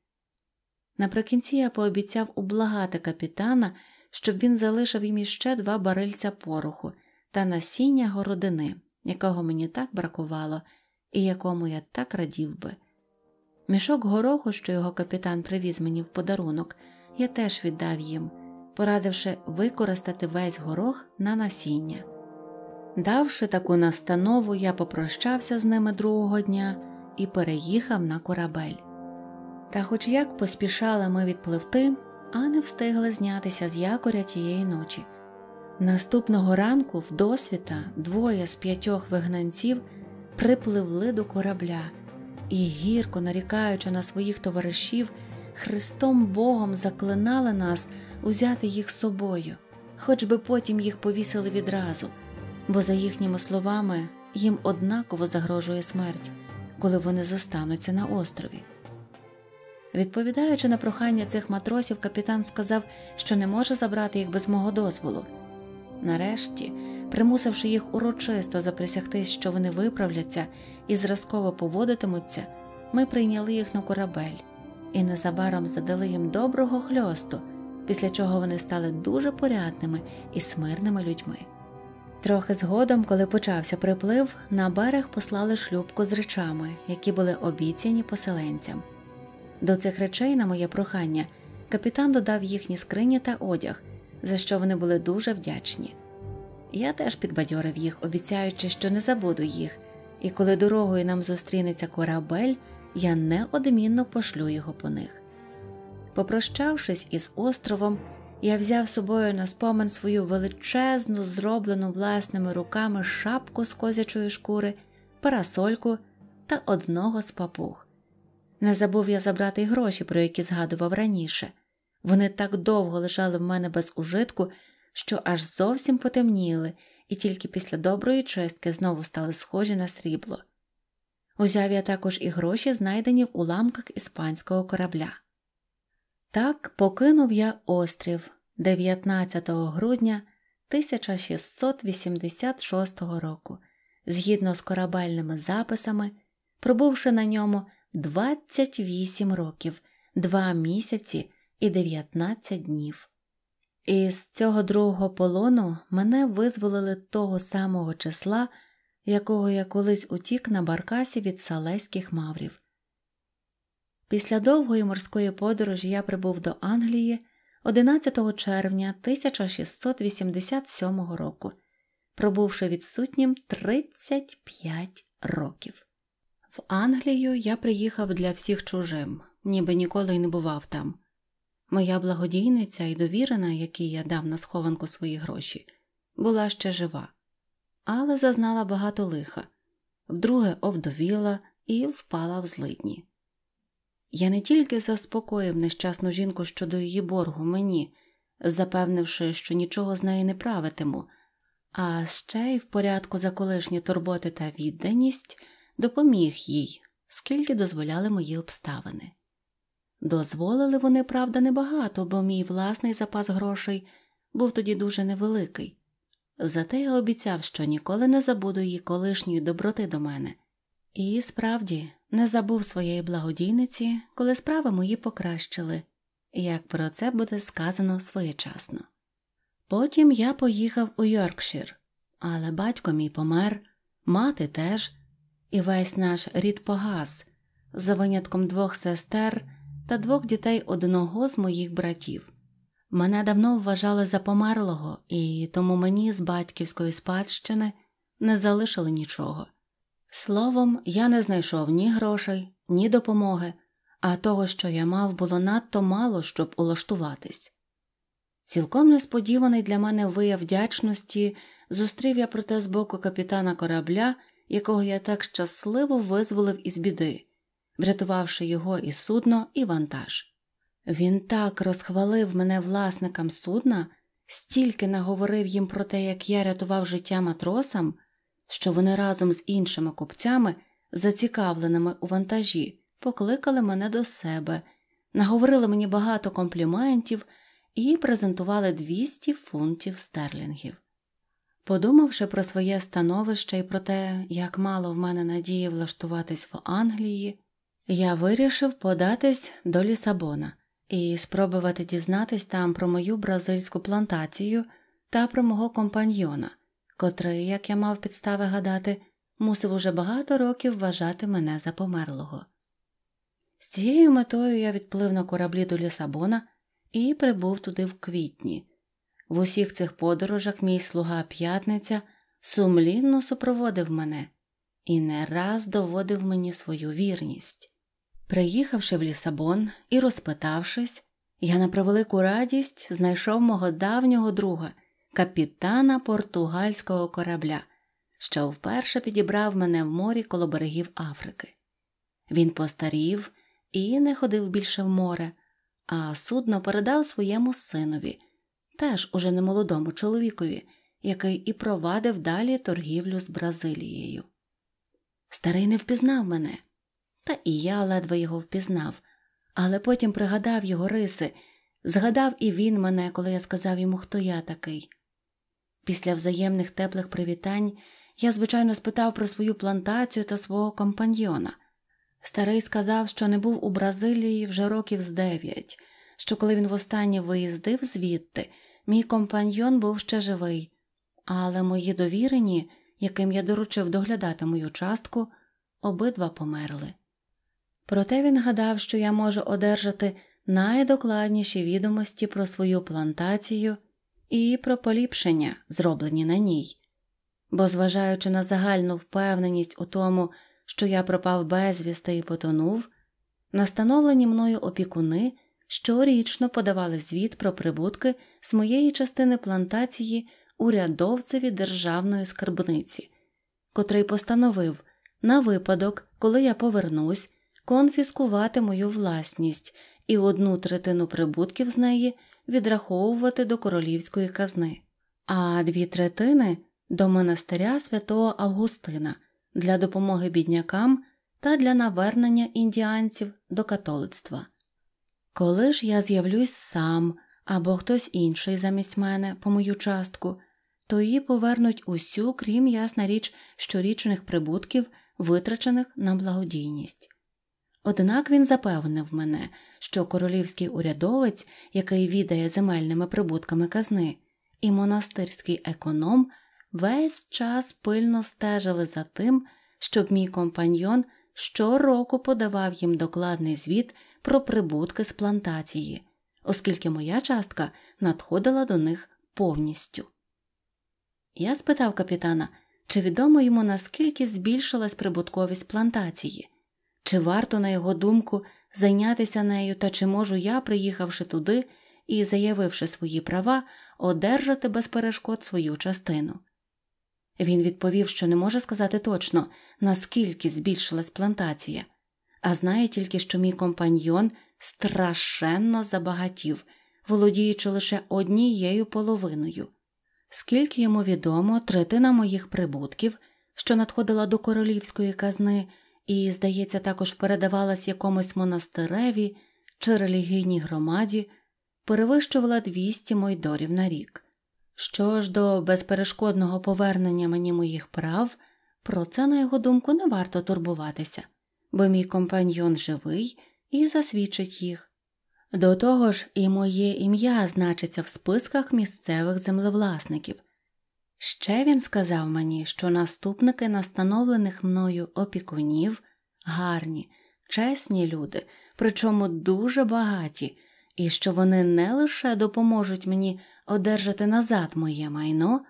Наприкінці я пообіцяв ублагати капітана, щоб він залишив їм іще два барильця пороху та насіння городини, якого мені так бракувало і якому я так радів би. Мішок гороху, що його капітан привіз мені в подарунок, я теж віддав їм, порадивши використати весь горох на насіння. Давши таку настанову, я попрощався з ними другого дня і переїхав на корабель. Та, хоч як поспішали ми відпливти, а не встигли знятися з якоря тієї ночі. Наступного ранку в досвіта двоє з п'ятьох вигнанців припливли до корабля і, гірко нарікаючи на своїх товаришів, Христом Богом заклинали нас узяти їх з собою, хоч би потім їх повісили відразу бо, за їхніми словами, їм однаково загрожує смерть, коли вони зостануться на острові. Відповідаючи на прохання цих матросів, капітан сказав, що не може забрати їх без мого дозволу. Нарешті, примусивши їх урочисто заприсягтись, що вони виправляться і зразково поводитимуться, ми прийняли їх на корабель і незабаром задали їм доброго хльосту, після чого вони стали дуже порядними і смирними людьми. Трохи згодом, коли почався приплив, на берег послали шлюбку з речами, які були обіцяні поселенцям. До цих речей, на моє прохання, капітан додав їхні скрині та одяг, за що вони були дуже вдячні. Я теж підбадьорив їх, обіцяючи, що не забуду їх, і коли дорогою нам зустрінеться корабель, я неодмінно пошлю його по них. Попрощавшись із островом, я взяв з собою на спомин свою величезну, зроблену власними руками шапку з козячої шкури, парасольку та одного з папуг. Не забув я забрати й гроші, про які згадував раніше. Вони так довго лежали в мене без ужитку, що аж зовсім потемніли, і тільки після доброї чистки знову стали схожі на срібло. Узяв я також і гроші, знайдені в уламках іспанського корабля. Так покинув я острів 19 грудня 1686 року, згідно з корабельними записами, пробувши на ньому 28 років, 2 місяці і 19 днів. І з цього другого полону мене визволили того самого числа, якого я колись утік на баркасі від салеських маврів. Після довгої морської подорожі я прибув до Англії 11 червня 1687 року, пробувши відсутнім 35 років. В Англію я приїхав для всіх чужим, ніби ніколи й не бував там. Моя благодійниця і довірена, якій я дав на схованку свої гроші, була ще жива, але зазнала багато лиха, вдруге овдовіла і впала в злидні. Я не тільки заспокоїв нещасну жінку щодо її боргу мені, запевнивши, що нічого з неї не правитиму, а ще й в порядку за колишні турботи та відданість допоміг їй, скільки дозволяли мої обставини. Дозволили вони, правда, небагато, бо мій власний запас грошей був тоді дуже невеликий, зате я обіцяв, що ніколи не забуду її колишньої доброти до мене. І справді не забув своєї благодійниці, коли справи мої покращили, як про це буде сказано своєчасно. Потім я поїхав у Йоркшир, але батько мій помер, мати теж, і весь наш рід погас, за винятком двох сестер та двох дітей одного з моїх братів. Мене давно вважали за померлого, і тому мені з батьківської спадщини не залишили нічого. Словом, я не знайшов ні грошей, ні допомоги, а того, що я мав, було надто мало, щоб улаштуватись. Цілком несподіваний для мене вияв вдячності зустрів я проте з боку капітана корабля, якого я так щасливо визволив із біди, врятувавши його і судно, і вантаж. Він так розхвалив мене власникам судна, стільки наговорив їм про те, як я рятував життя матросам що вони разом з іншими купцями, зацікавленими у вантажі, покликали мене до себе, наговорили мені багато компліментів і презентували 200 фунтів стерлінгів. Подумавши про своє становище і про те, як мало в мене надії влаштуватись в Англії, я вирішив податись до Лісабона і спробувати дізнатись там про мою бразильську плантацію та про мого компаньйона, котрий, як я мав підстави гадати, мусив уже багато років вважати мене за померлого. З цією метою я відплив на кораблі до Лісабона і прибув туди в квітні. В усіх цих подорожах мій слуга п'ятниця сумлінно супроводив мене і не раз доводив мені свою вірність. Приїхавши в Лісабон і розпитавшись, я на превелику радість знайшов мого давнього друга капітана португальського корабля, що вперше підібрав мене в морі коло берегів Африки. Він постарів і не ходив більше в море, а судно передав своєму синові, теж уже немолодому чоловікові, який і провадив далі торгівлю з Бразилією. Старий не впізнав мене, та і я ледве його впізнав, але потім пригадав його риси, згадав і він мене, коли я сказав йому, хто я такий. Після взаємних теплих привітань я, звичайно, спитав про свою плантацію та свого компаньйона. Старий сказав, що не був у Бразилії вже років з дев'ять, що коли він востаннє виїздив звідти, мій компаньйон був ще живий, але мої довірені, яким я доручив доглядати мою частку, обидва померли. Проте він гадав, що я можу одержати найдокладніші відомості про свою плантацію і про поліпшення, зроблені на ній, бо, зважаючи на загальну впевненість у тому, що я пропав безвісти і потонув, настановлені мною опікуни щорічно подавали звіт про прибутки з моєї частини плантації урядовцеві державної скарбниці, котрий постановив на випадок, коли я повернусь, конфіскувати мою власність і одну третину прибутків з неї відраховувати до королівської казни, а дві третини до монастиря святого Августина для допомоги біднякам та для навернення індіанців до католицтва. Коли ж я з'явлюсь сам або хтось інший замість мене по мою частку, то її повернуть усю, крім ясна річ, щорічних прибутків, витрачених на благодійність. Однак він запевнив мене, що королівський урядовець, який відає земельними прибутками казни, і монастирський економ весь час пильно стежили за тим, щоб мій компаньйон щороку подавав їм докладний звіт про прибутки з плантації, оскільки моя частка надходила до них повністю. Я спитав капітана, чи відомо йому наскільки збільшилась прибутковість плантації, чи варто, на його думку, зайнятися нею та чи можу я, приїхавши туди і заявивши свої права, одержати без перешкод свою частину. Він відповів, що не може сказати точно, наскільки збільшилась плантація, а знає тільки, що мій компаньйон страшенно забагатів, володіючи лише однією половиною. Скільки йому відомо, третина моїх прибутків, що надходила до королівської казни, і, здається, також передавалась якомусь монастиреві чи релігійній громаді, перевищувала 200 мойдорів на рік. Що ж до безперешкодного повернення мені моїх прав, про це, на його думку, не варто турбуватися, бо мій компаньйон живий і засвідчить їх. До того ж, і моє ім'я значиться в списках місцевих землевласників. Ще він сказав мені, що наступники настановлених мною опікунів гарні, чесні люди, причому дуже багаті, і що вони не лише допоможуть мені одержати назад моє майно,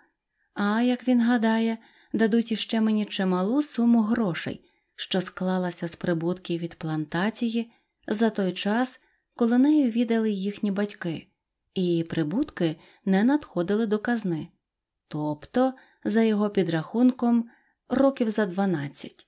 а, як він гадає, дадуть іще мені чималу суму грошей, що склалася з прибутків від плантації за той час, коли нею віддали їхні батьки, і прибутки не надходили до казни тобто, за його підрахунком, років за дванадцять.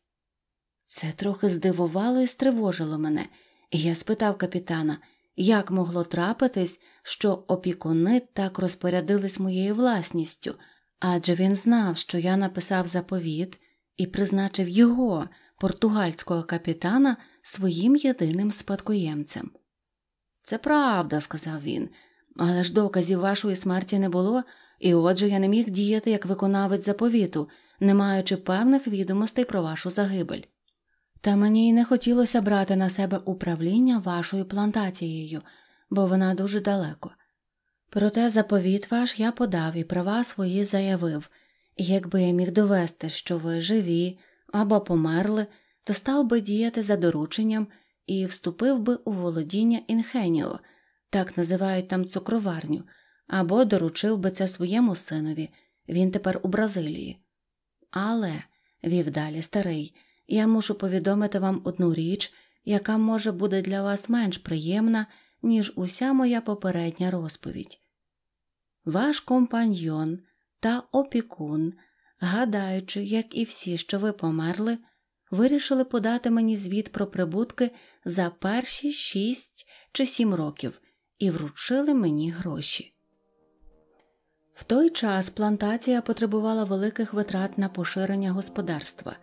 Це трохи здивувало і стривожило мене, і я спитав капітана, як могло трапитись, що опікуни так розпорядились моєю власністю, адже він знав, що я написав заповіт і призначив його, португальського капітана, своїм єдиним спадкоємцем. Це правда, сказав він, але ж доказів вашої смерті не було, і отже, я не міг діяти як виконавець заповіту, не маючи певних відомостей про вашу загибель. Та мені й не хотілося брати на себе управління вашою плантацією, бо вона дуже далеко. Проте заповіт ваш я подав і права свої заявив, якби я міг довести, що ви живі або померли, то став би діяти за дорученням і вступив би у володіння Інхеніо, так називають там цукроварню або доручив би це своєму синові, він тепер у Бразилії. Але, вів далі старий, я мушу повідомити вам одну річ, яка може буде для вас менш приємна, ніж уся моя попередня розповідь. Ваш компаньйон та опікун, гадаючи, як і всі, що ви померли, вирішили подати мені звіт про прибутки за перші шість чи сім років і вручили мені гроші. В той час плантація потребувала великих витрат на поширення господарства,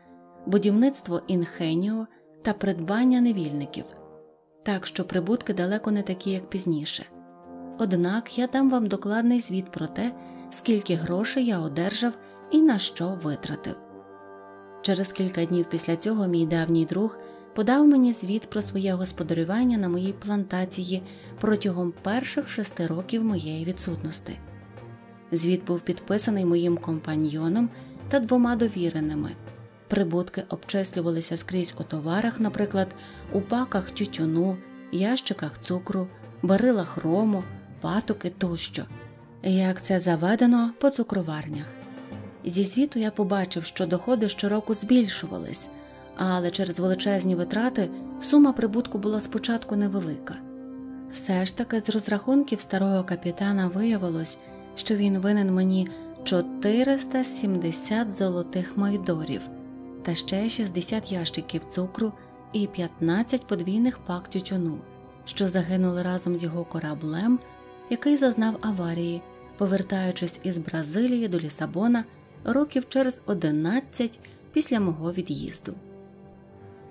будівництво інхеніо та придбання невільників, так що прибутки далеко не такі, як пізніше. Однак я дам вам докладний звіт про те, скільки грошей я одержав і на що витратив. Через кілька днів після цього мій давній друг подав мені звіт про своє господарювання на моїй плантації протягом перших шести років моєї відсутності. Звіт був підписаний моїм компаньйоном та двома довіреними. Прибутки обчислювалися скрізь у товарах, наприклад, у паках тютюну, ящиках цукру, барилах рому, патоки тощо. Як це заведено по цукроварнях. Зі звіту я побачив, що доходи щороку збільшувались, але через величезні витрати сума прибутку була спочатку невелика. Все ж таки, з розрахунків старого капітана виявилось, що він винен мені 470 золотих майдорів та ще 60 ящиків цукру і 15 подвійних пак тютюну, що загинули разом з його кораблем, який зазнав аварії, повертаючись із Бразилії до Лісабона років через 11 після мого від'їзду.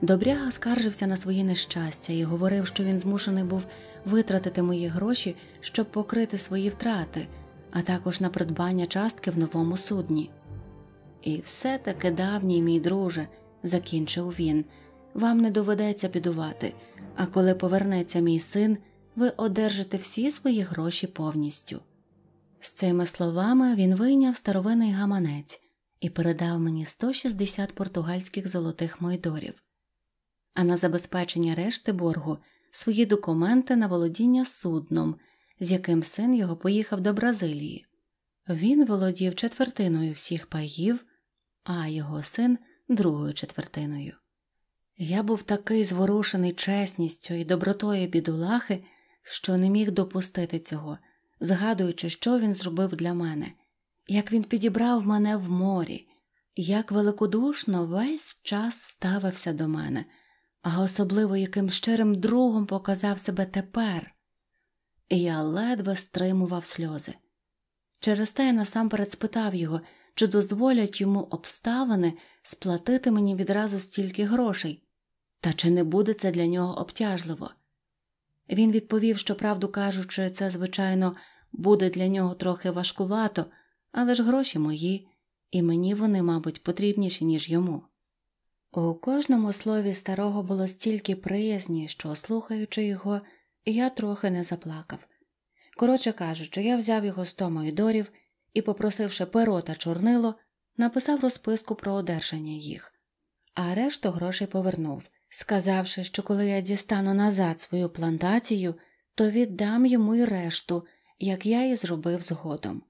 Добряга скаржився на свої нещастя і говорив, що він змушений був витратити мої гроші, щоб покрити свої втрати, а також на придбання частки в новому судні. І все таки давній, мій друже, закінчив він, вам не доведеться бідувати, а коли повернеться мій син, ви одержите всі свої гроші повністю. З цими словами він вийняв старовинний гаманець і передав мені 160 португальських золотих майдорів, а на забезпечення решти боргу свої документи на володіння судном з яким син його поїхав до Бразилії. Він володів четвертиною всіх паїв, а його син другою четвертиною. Я був такий зворушений чесністю і добротою бідулахи, що не міг допустити цього, згадуючи, що він зробив для мене, як він підібрав мене в морі, як великодушно весь час ставився до мене, а особливо яким щирим другом показав себе тепер я ледве стримував сльози. Через те я насамперед спитав його, чи дозволять йому обставини сплатити мені відразу стільки грошей, та чи не буде це для нього обтяжливо. Він відповів, що, правду кажучи, це, звичайно, буде для нього трохи важкувато, але ж гроші мої, і мені вони, мабуть, потрібніші, ніж йому. У кожному слові старого було стільки приязні, що, слухаючи його, я трохи не заплакав. Коротше кажучи, я взяв його сто майдорів і, попросивши перо та чорнило, написав розписку про одержання їх, а решту грошей повернув, сказавши, що коли я дістану назад свою плантацію, то віддам йому й решту, як я і зробив згодом.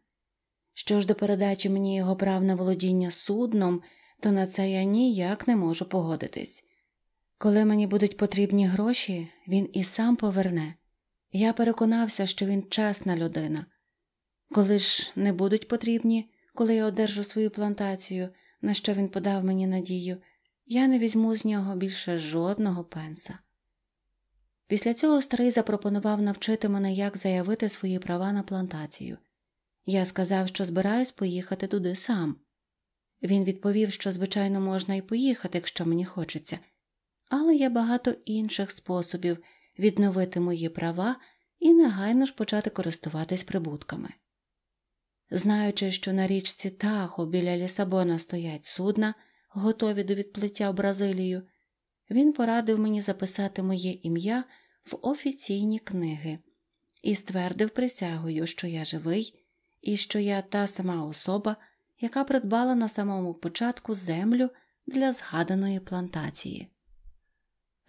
Що ж до передачі мені його прав на володіння судном, то на це я ніяк не можу погодитись. Коли мені будуть потрібні гроші, він і сам поверне. Я переконався, що він чесна людина. Коли ж не будуть потрібні, коли я одержу свою плантацію, на що він подав мені надію, я не візьму з нього більше жодного пенса. Після цього старий запропонував навчити мене, як заявити свої права на плантацію. Я сказав, що збираюсь поїхати туди сам. Він відповів, що, звичайно, можна і поїхати, якщо мені хочеться але є багато інших способів відновити мої права і негайно ж почати користуватись прибутками. Знаючи, що на річці Тахо біля Лісабона стоять судна, готові до відплиття в Бразилію, він порадив мені записати моє ім'я в офіційні книги і ствердив присягою, що я живий і що я та сама особа, яка придбала на самому початку землю для згаданої плантації.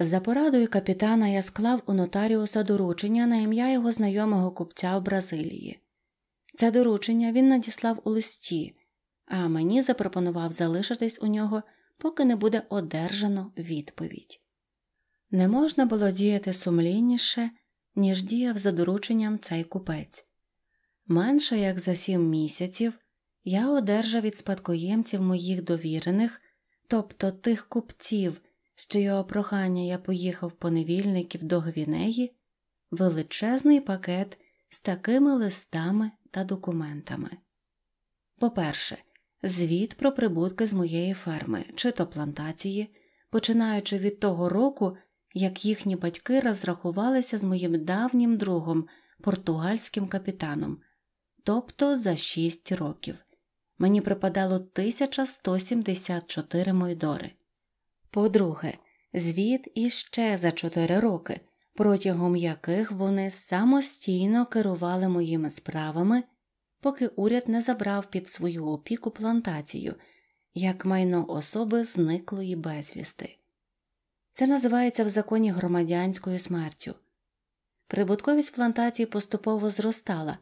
За порадою капітана я склав у нотаріуса доручення на ім'я його знайомого купця в Бразилії. Це доручення він надіслав у листі, а мені запропонував залишитись у нього, поки не буде одержано відповідь. Не можна було діяти сумлінніше, ніж діяв за дорученням цей купець. Менше як за сім місяців я одержав від спадкоємців моїх довірених, тобто тих купців з чийого прохання я поїхав поневільників до Гвінеї, величезний пакет з такими листами та документами. По-перше, звіт про прибутки з моєї ферми чи то плантації, починаючи від того року, як їхні батьки розрахувалися з моїм давнім другом, португальським капітаном, тобто за шість років. Мені припадало 1174 мойдори. По-друге, звіт іще за чотири роки, протягом яких вони самостійно керували моїми справами, поки уряд не забрав під свою опіку плантацію, як майно особи зниклої безвісти. Це називається в законі громадянською смертю. Прибутковість плантації поступово зростала,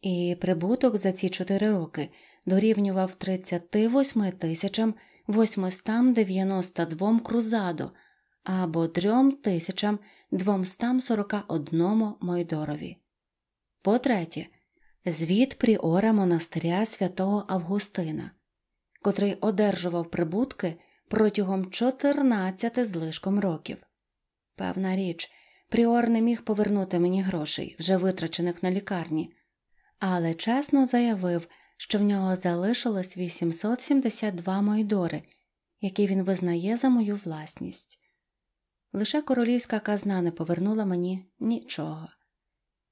і прибуток за ці чотири роки дорівнював 38 тисячам. 892 крузадо або 3241 Мойдорові. По третє, звіт Пріора монастиря святого Августина, котрий одержував прибутки протягом 14 злишком років. Певна річ, Пріор не міг повернути мені грошей, вже витрачених на лікарні, але чесно заявив що в нього залишилось 872 майдори, які він визнає за мою власність. Лише королівська казна не повернула мені нічого.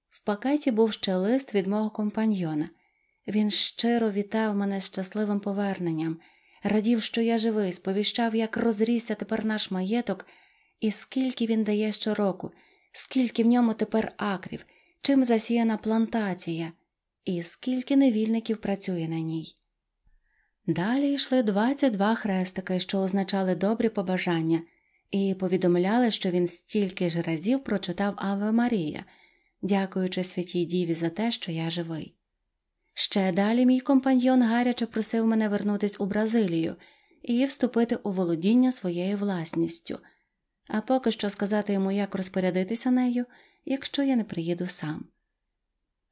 В пакеті був ще лист від мого компаньйона. Він щиро вітав мене з щасливим поверненням, радів, що я живий, сповіщав, як розрісся тепер наш маєток, і скільки він дає щороку, скільки в ньому тепер акрів, чим засіяна плантація і скільки невільників працює на ній. Далі йшли 22 хрестики, що означали добрі побажання, і повідомляли, що він стільки ж разів прочитав Аве Марія, дякуючи святій Діві за те, що я живий. Ще далі мій компаньйон гаряче просив мене вернутись у Бразилію і вступити у володіння своєю власністю, а поки що сказати йому, як розпорядитися нею, якщо я не приїду сам.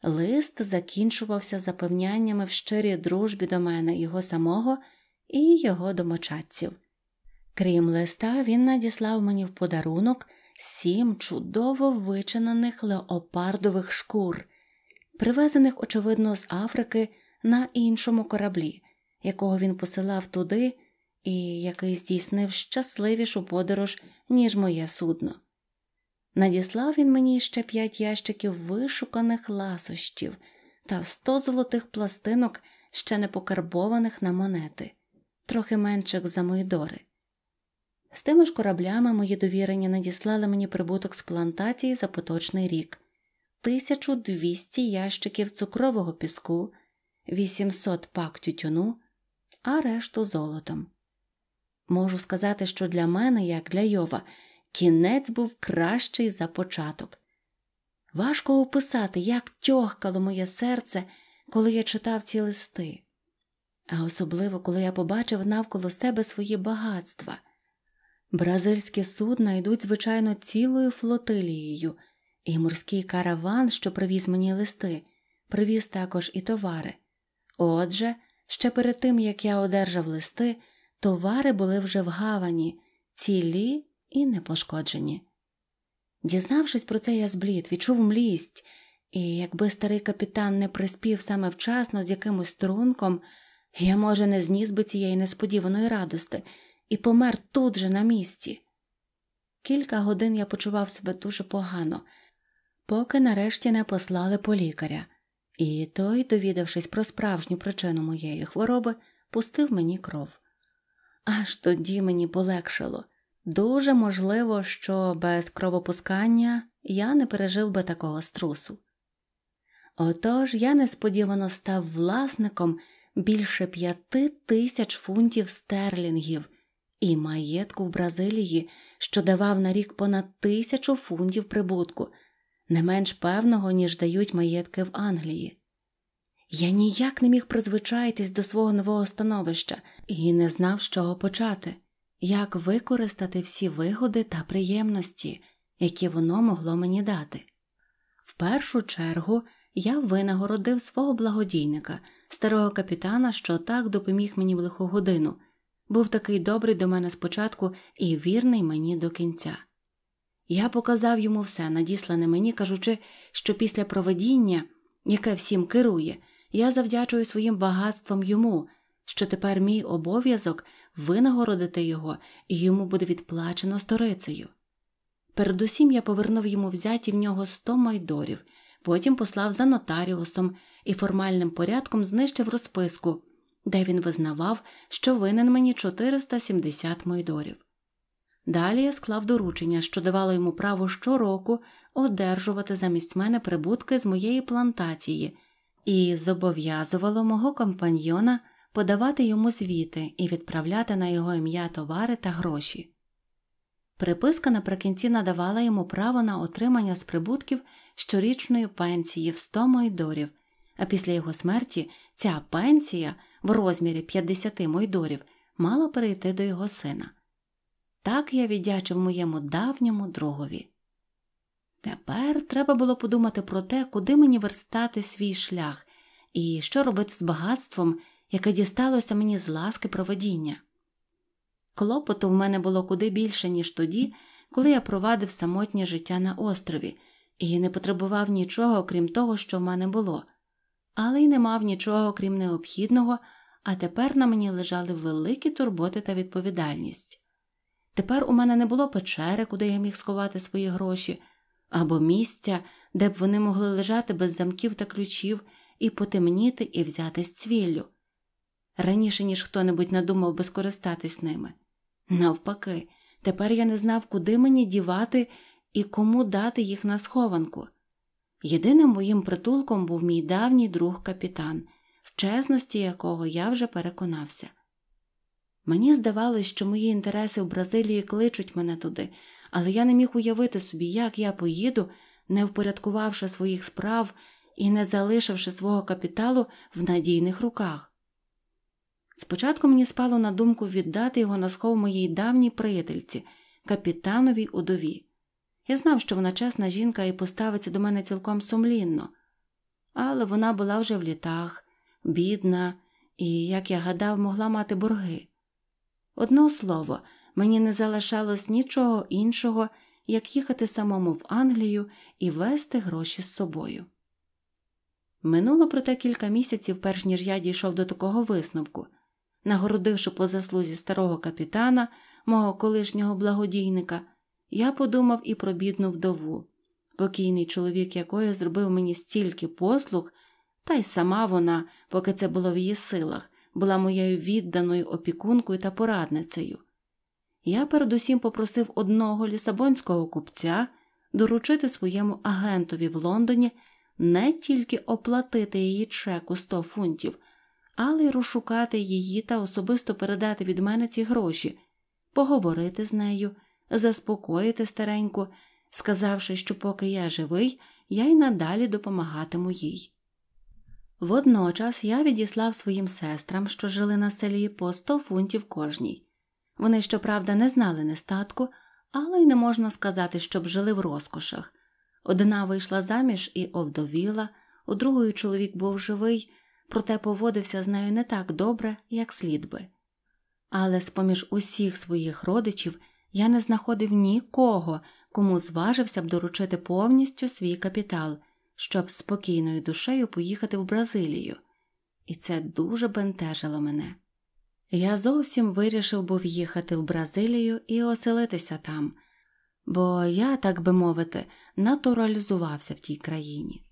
Лист закінчувався запевняннями в щирій дружбі до мене його самого і його домочадців. Крім листа, він надіслав мені в подарунок сім чудово вичинених леопардових шкур, привезених, очевидно, з Африки на іншому кораблі, якого він посилав туди і який здійснив щасливішу подорож, ніж моє судно. Надіслав він мені ще п'ять ящиків вишуканих ласощів та сто золотих пластинок, ще не покарбованих на монети, трохи менших за Моїдори. З тими ж кораблями мої довірені надіслали мені прибуток з плантації за поточний рік 1200 ящиків цукрового піску, 800 пак тютюну, а решту золотом. Можу сказати, що для мене, як для Йова, кінець був кращий за початок. Важко описати, як тьохкало моє серце, коли я читав ці листи, а особливо, коли я побачив навколо себе свої багатства. Бразильські судна йдуть, звичайно, цілою флотилією, і морський караван, що привіз мені листи, привіз також і товари. Отже, ще перед тим як я одержав листи, товари були вже в гавані, цілі і непошкоджені. Дізнавшись про це, я зблід, відчув млість, і якби старий капітан не приспів саме вчасно з якимось трунком, я, може, не зніс би цієї несподіваної радости і помер тут же на місці. Кілька годин я почував себе дуже погано, поки нарешті не послали по лікаря, і той, довідавшись про справжню причину моєї хвороби, пустив мені кров. Аж тоді мені полегшало. Дуже можливо, що без кровопускання я не пережив би такого струсу. Отож я несподівано став власником більше п'яти тисяч фунтів стерлінгів і маєтку в Бразилії, що давав на рік понад тисячу фунтів прибутку, не менш певного, ніж дають маєтки в Англії. Я ніяк не міг призвичаїтись до свого нового становища і не знав, з чого почати як використати всі вигоди та приємності, які воно могло мені дати. В першу чергу я винагородив свого благодійника, старого капітана, що так допоміг мені в лиху годину, був такий добрий до мене спочатку і вірний мені до кінця. Я показав йому все, надіслане мені, кажучи, що після проведіння, яке всім керує, я завдячую своїм багатством йому, що тепер мій обов'язок Винагородити його, і йому буде відплачено сторицею. Передусім я повернув йому взяті в нього сто майдорів, потім послав за нотаріусом і формальним порядком знищив розписку, де він визнавав, що винен мені 470 майдорів. Далі я склав доручення, що давало йому право щороку одержувати замість мене прибутки з моєї плантації, і зобов'язувало мого компаньйона подавати йому звіти і відправляти на його ім'я товари та гроші. Приписка наприкінці надавала йому право на отримання з прибутків щорічної пенсії в 100 мойдорів, а після його смерті ця пенсія в розмірі 50 мойдорів мала перейти до його сина. Так я віддячив моєму давньому другові. Тепер треба було подумати про те, куди мені верстати свій шлях і що робити з багатством, яке дісталося мені з ласки проводіння. Клопоту в мене було куди більше, ніж тоді, коли я провадив самотнє життя на острові і не потребував нічого, крім того, що в мене було, але й не мав нічого, крім необхідного, а тепер на мені лежали великі турботи та відповідальність. Тепер у мене не було печери, куди я міг сховати свої гроші, або місця, де б вони могли лежати без замків та ключів, і потемніти і взяти з цвіллю раніше ніж хто небудь надумав би скористатись ними. Навпаки, тепер я не знав, куди мені дівати і кому дати їх на схованку. Єдиним моїм притулком був мій давній друг капітан, в чесності якого я вже переконався. Мені здавалось, що мої інтереси в Бразилії кличуть мене туди, але я не міг уявити собі, як я поїду, не впорядкувавши своїх справ і не залишивши свого капіталу в надійних руках. Спочатку мені спало на думку віддати його на схов моїй давній приятельці, капітановій удові. Я знав, що вона чесна жінка і поставиться до мене цілком сумлінно, але вона була вже в літах, бідна і, як я гадав, могла мати борги. Одно слово, мені не залишалось нічого іншого, як їхати самому в Англію і вести гроші з собою. Минуло проте кілька місяців, перш ніж я дійшов до такого висновку нагородивши по заслузі старого капітана, мого колишнього благодійника, я подумав і про бідну вдову, покійний чоловік якої зробив мені стільки послуг, та й сама вона, поки це було в її силах, була моєю відданою опікункою та порадницею. Я передусім попросив одного лісабонського купця доручити своєму агентові в Лондоні не тільки оплатити її чеку у 100 фунтів але й розшукати її та особисто передати від мене ці гроші, поговорити з нею, заспокоїти стареньку, сказавши, що поки я живий, я й надалі допомагатиму їй. Водночас я відіслав своїм сестрам, що жили на селі по сто фунтів кожній. Вони, щоправда, не знали нестатку, але й не можна сказати, щоб жили в розкошах. Одна вийшла заміж і овдовіла, у другої чоловік був живий, проте поводився з нею не так добре, як слід би. Але з поміж усіх своїх родичів я не знаходив нікого, кому зважився б доручити повністю свій капітал, щоб спокійною душею поїхати в Бразилію, і це дуже бентежило мене. Я зовсім вирішив був їхати в Бразилію і оселитися там, бо я, так би мовити, натуралізувався в тій країні.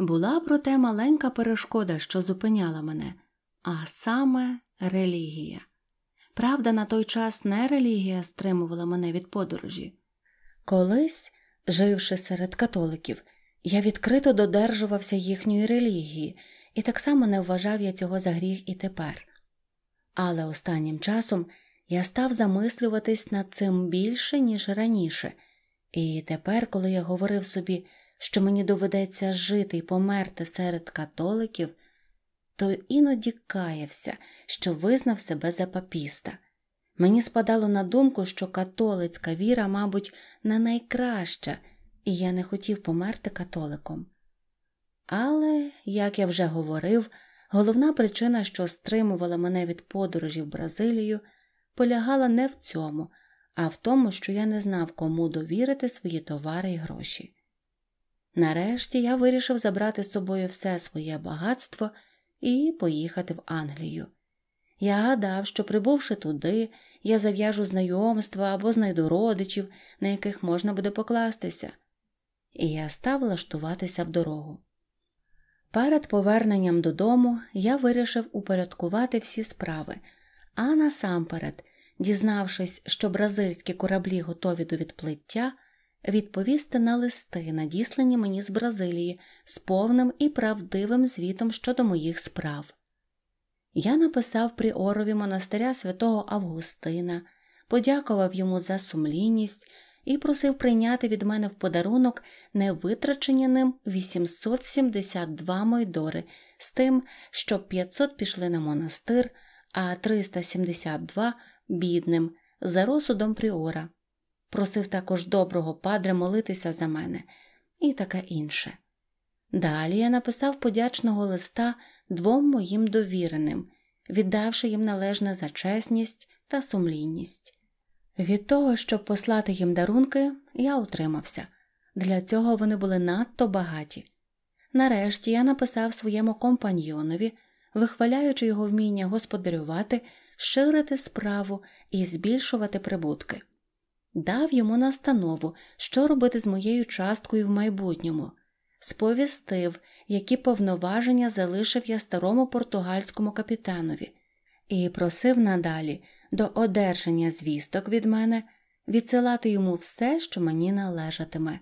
Була, проте, маленька перешкода, що зупиняла мене, а саме релігія. Правда, на той час не релігія стримувала мене від подорожі. Колись, живши серед католиків, я відкрито додержувався їхньої релігії, і так само не вважав я цього за гріх і тепер. Але останнім часом я став замислюватись над цим більше, ніж раніше, і тепер, коли я говорив собі що мені доведеться жити і померти серед католиків, то іноді каявся, що визнав себе за папіста. Мені спадало на думку, що католицька віра, мабуть, не найкраща, і я не хотів померти католиком. Але, як я вже говорив, головна причина, що стримувала мене від подорожі в Бразилію, полягала не в цьому, а в тому, що я не знав, кому довірити свої товари і гроші. Нарешті я вирішив забрати з собою все своє багатство і поїхати в Англію. Я гадав, що, прибувши туди, я зав'яжу знайомства або знайду родичів, на яких можна буде покластися, і я став лаштуватися в дорогу. Перед поверненням додому я вирішив упорядкувати всі справи, а насамперед, дізнавшись, що бразильські кораблі готові до відплиття, відповісти на листи, надіслані мені з Бразилії, з повним і правдивим звітом щодо моїх справ. Я написав Пріорові монастиря святого Августина, подякував йому за сумлінність і просив прийняти від мене в подарунок невитрачені ним 872 мойдори, з тим, щоб 500 пішли на монастир, а 372 бідним за розсудом Пріора просив також доброго падре молитися за мене і таке інше. Далі я написав подячного листа двом моїм довіреним, віддавши їм належне за чесність та сумлінність. Від того, щоб послати їм дарунки, я утримався для цього вони були надто багаті. Нарешті я написав своєму компаньйонові, вихваляючи його вміння господарювати, ширити справу і збільшувати прибутки дав йому настанову, що робити з моєю часткою в майбутньому, сповістив, які повноваження залишив я старому португальському капітанові, і просив надалі до одержання звісток від мене відсилати йому все, що мені належатиме.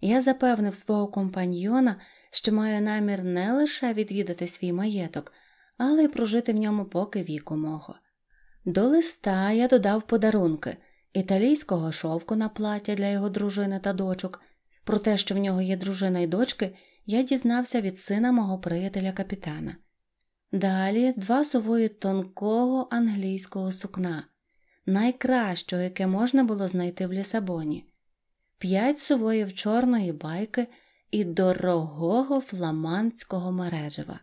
Я запевнив свого компаньйона, що маю намір не лише відвідати свій маєток, але й прожити в ньому поки віку мого. До листа я додав подарунки італійського шовку на плаття для його дружини та дочок. Про те, що в нього є дружина і дочки, я дізнався від сина мого приятеля капітана. Далі два сувої тонкого англійського сукна, найкращого, яке можна було знайти в Лісабоні, п'ять сувоїв чорної байки і дорогого фламандського мережева.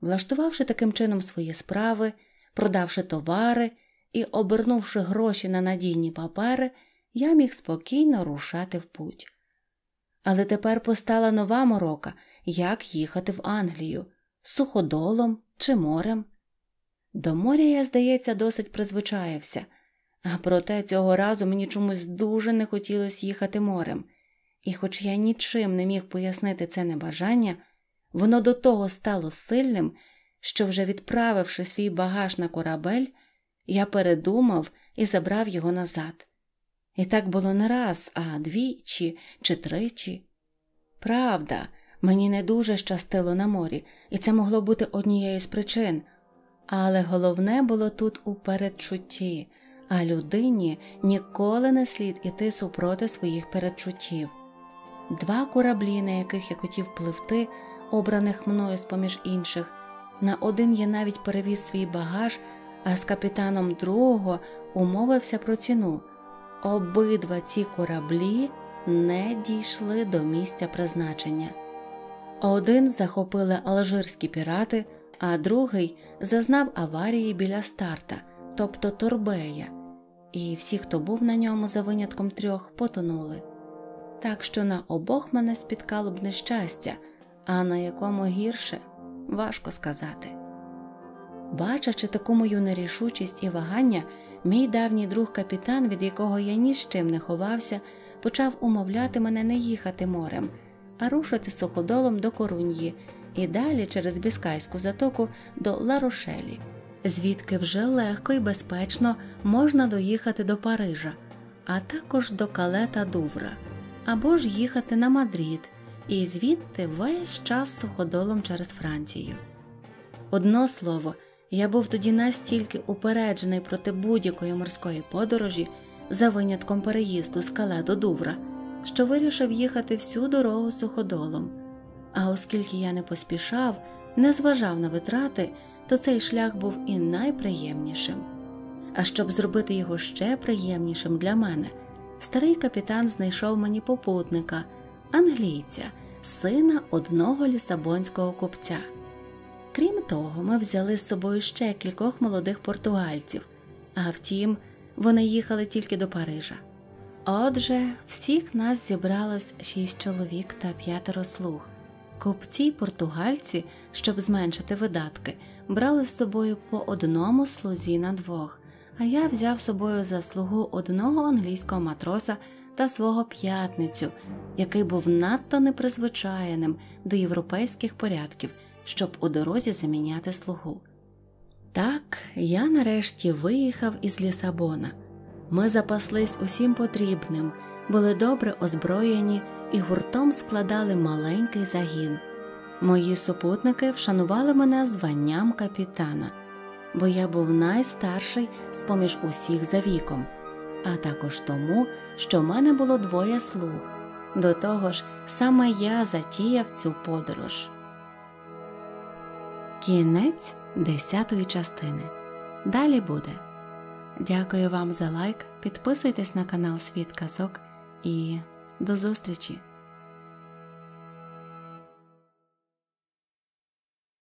Влаштувавши таким чином свої справи, продавши товари і, обернувши гроші на надійні папери, я міг спокійно рушати в путь. Але тепер постала нова морока, як їхати в Англію суходолом чи морем. До моря я, здається, досить призвичаєвся, а проте цього разу мені чомусь дуже не хотілося їхати морем, і, хоч я нічим не міг пояснити це небажання, воно до того стало сильним, що, вже відправивши свій багаж на корабель, я передумав і забрав його назад. І так було не раз, а двічі чи тричі. Правда, мені не дуже щастило на морі, і це могло бути однією з причин. Але головне було тут у передчутті, а людині ніколи не слід іти супроти своїх передчуттів. Два кораблі, на яких я хотів пливти, обраних мною з поміж інших, на один я навіть перевіз свій багаж а з капітаном другого умовився про ціну. Обидва ці кораблі не дійшли до місця призначення. Один захопили алжирські пірати, а другий зазнав аварії біля старта, тобто Торбея, і всі, хто був на ньому за винятком трьох, потонули. Так що на обох мене спіткало б нещастя, а на якому гірше важко сказати. Бачачи таку мою нерішучість і вагання, мій давній друг капітан, від якого я ні з чим не ховався, почав умовляти мене не їхати морем, а рушити суходолом до Коруньї і далі через Біскайську затоку до Ларошелі, звідки вже легко і безпечно можна доїхати до Парижа, а також до Калета Дувра, або ж їхати на Мадрид і звідти весь час суходолом через Францію. Одно слово. Я був тоді настільки упереджений проти будь-якої морської подорожі, за винятком переїзду з Кале до Дувра, що вирішив їхати всю дорогу суходолом. А оскільки я не поспішав, не зважав на витрати, то цей шлях був і найприємнішим. А щоб зробити його ще приємнішим для мене, старий капітан знайшов мені попутника, англійця, сина одного лісабонського купця. Крім того, ми взяли з собою ще кількох молодих португальців, а втім, вони їхали тільки до Парижа. Отже, всіх нас зібралось шість чоловік та п'ятеро слуг. Купці й португальці, щоб зменшити видатки, брали з собою по одному слузі на двох, а я взяв з собою за слугу одного англійського матроса та свого п'ятницю, який був надто непризвичайним до європейських порядків щоб у дорозі заміняти слугу. Так, я нарешті виїхав із Лісабона. Ми запаслись усім потрібним, були добре озброєні і гуртом складали маленький загін. Мої супутники вшанували мене званням капітана, бо я був найстарший з поміж усіх за віком, а також тому, що в мене було двоє слуг. До того ж, саме я затіяв цю подорож. Кінець десятої частини. Далі буде. Дякую вам за лайк. Підписуйтесь на канал Світ Казок і до зустрічі!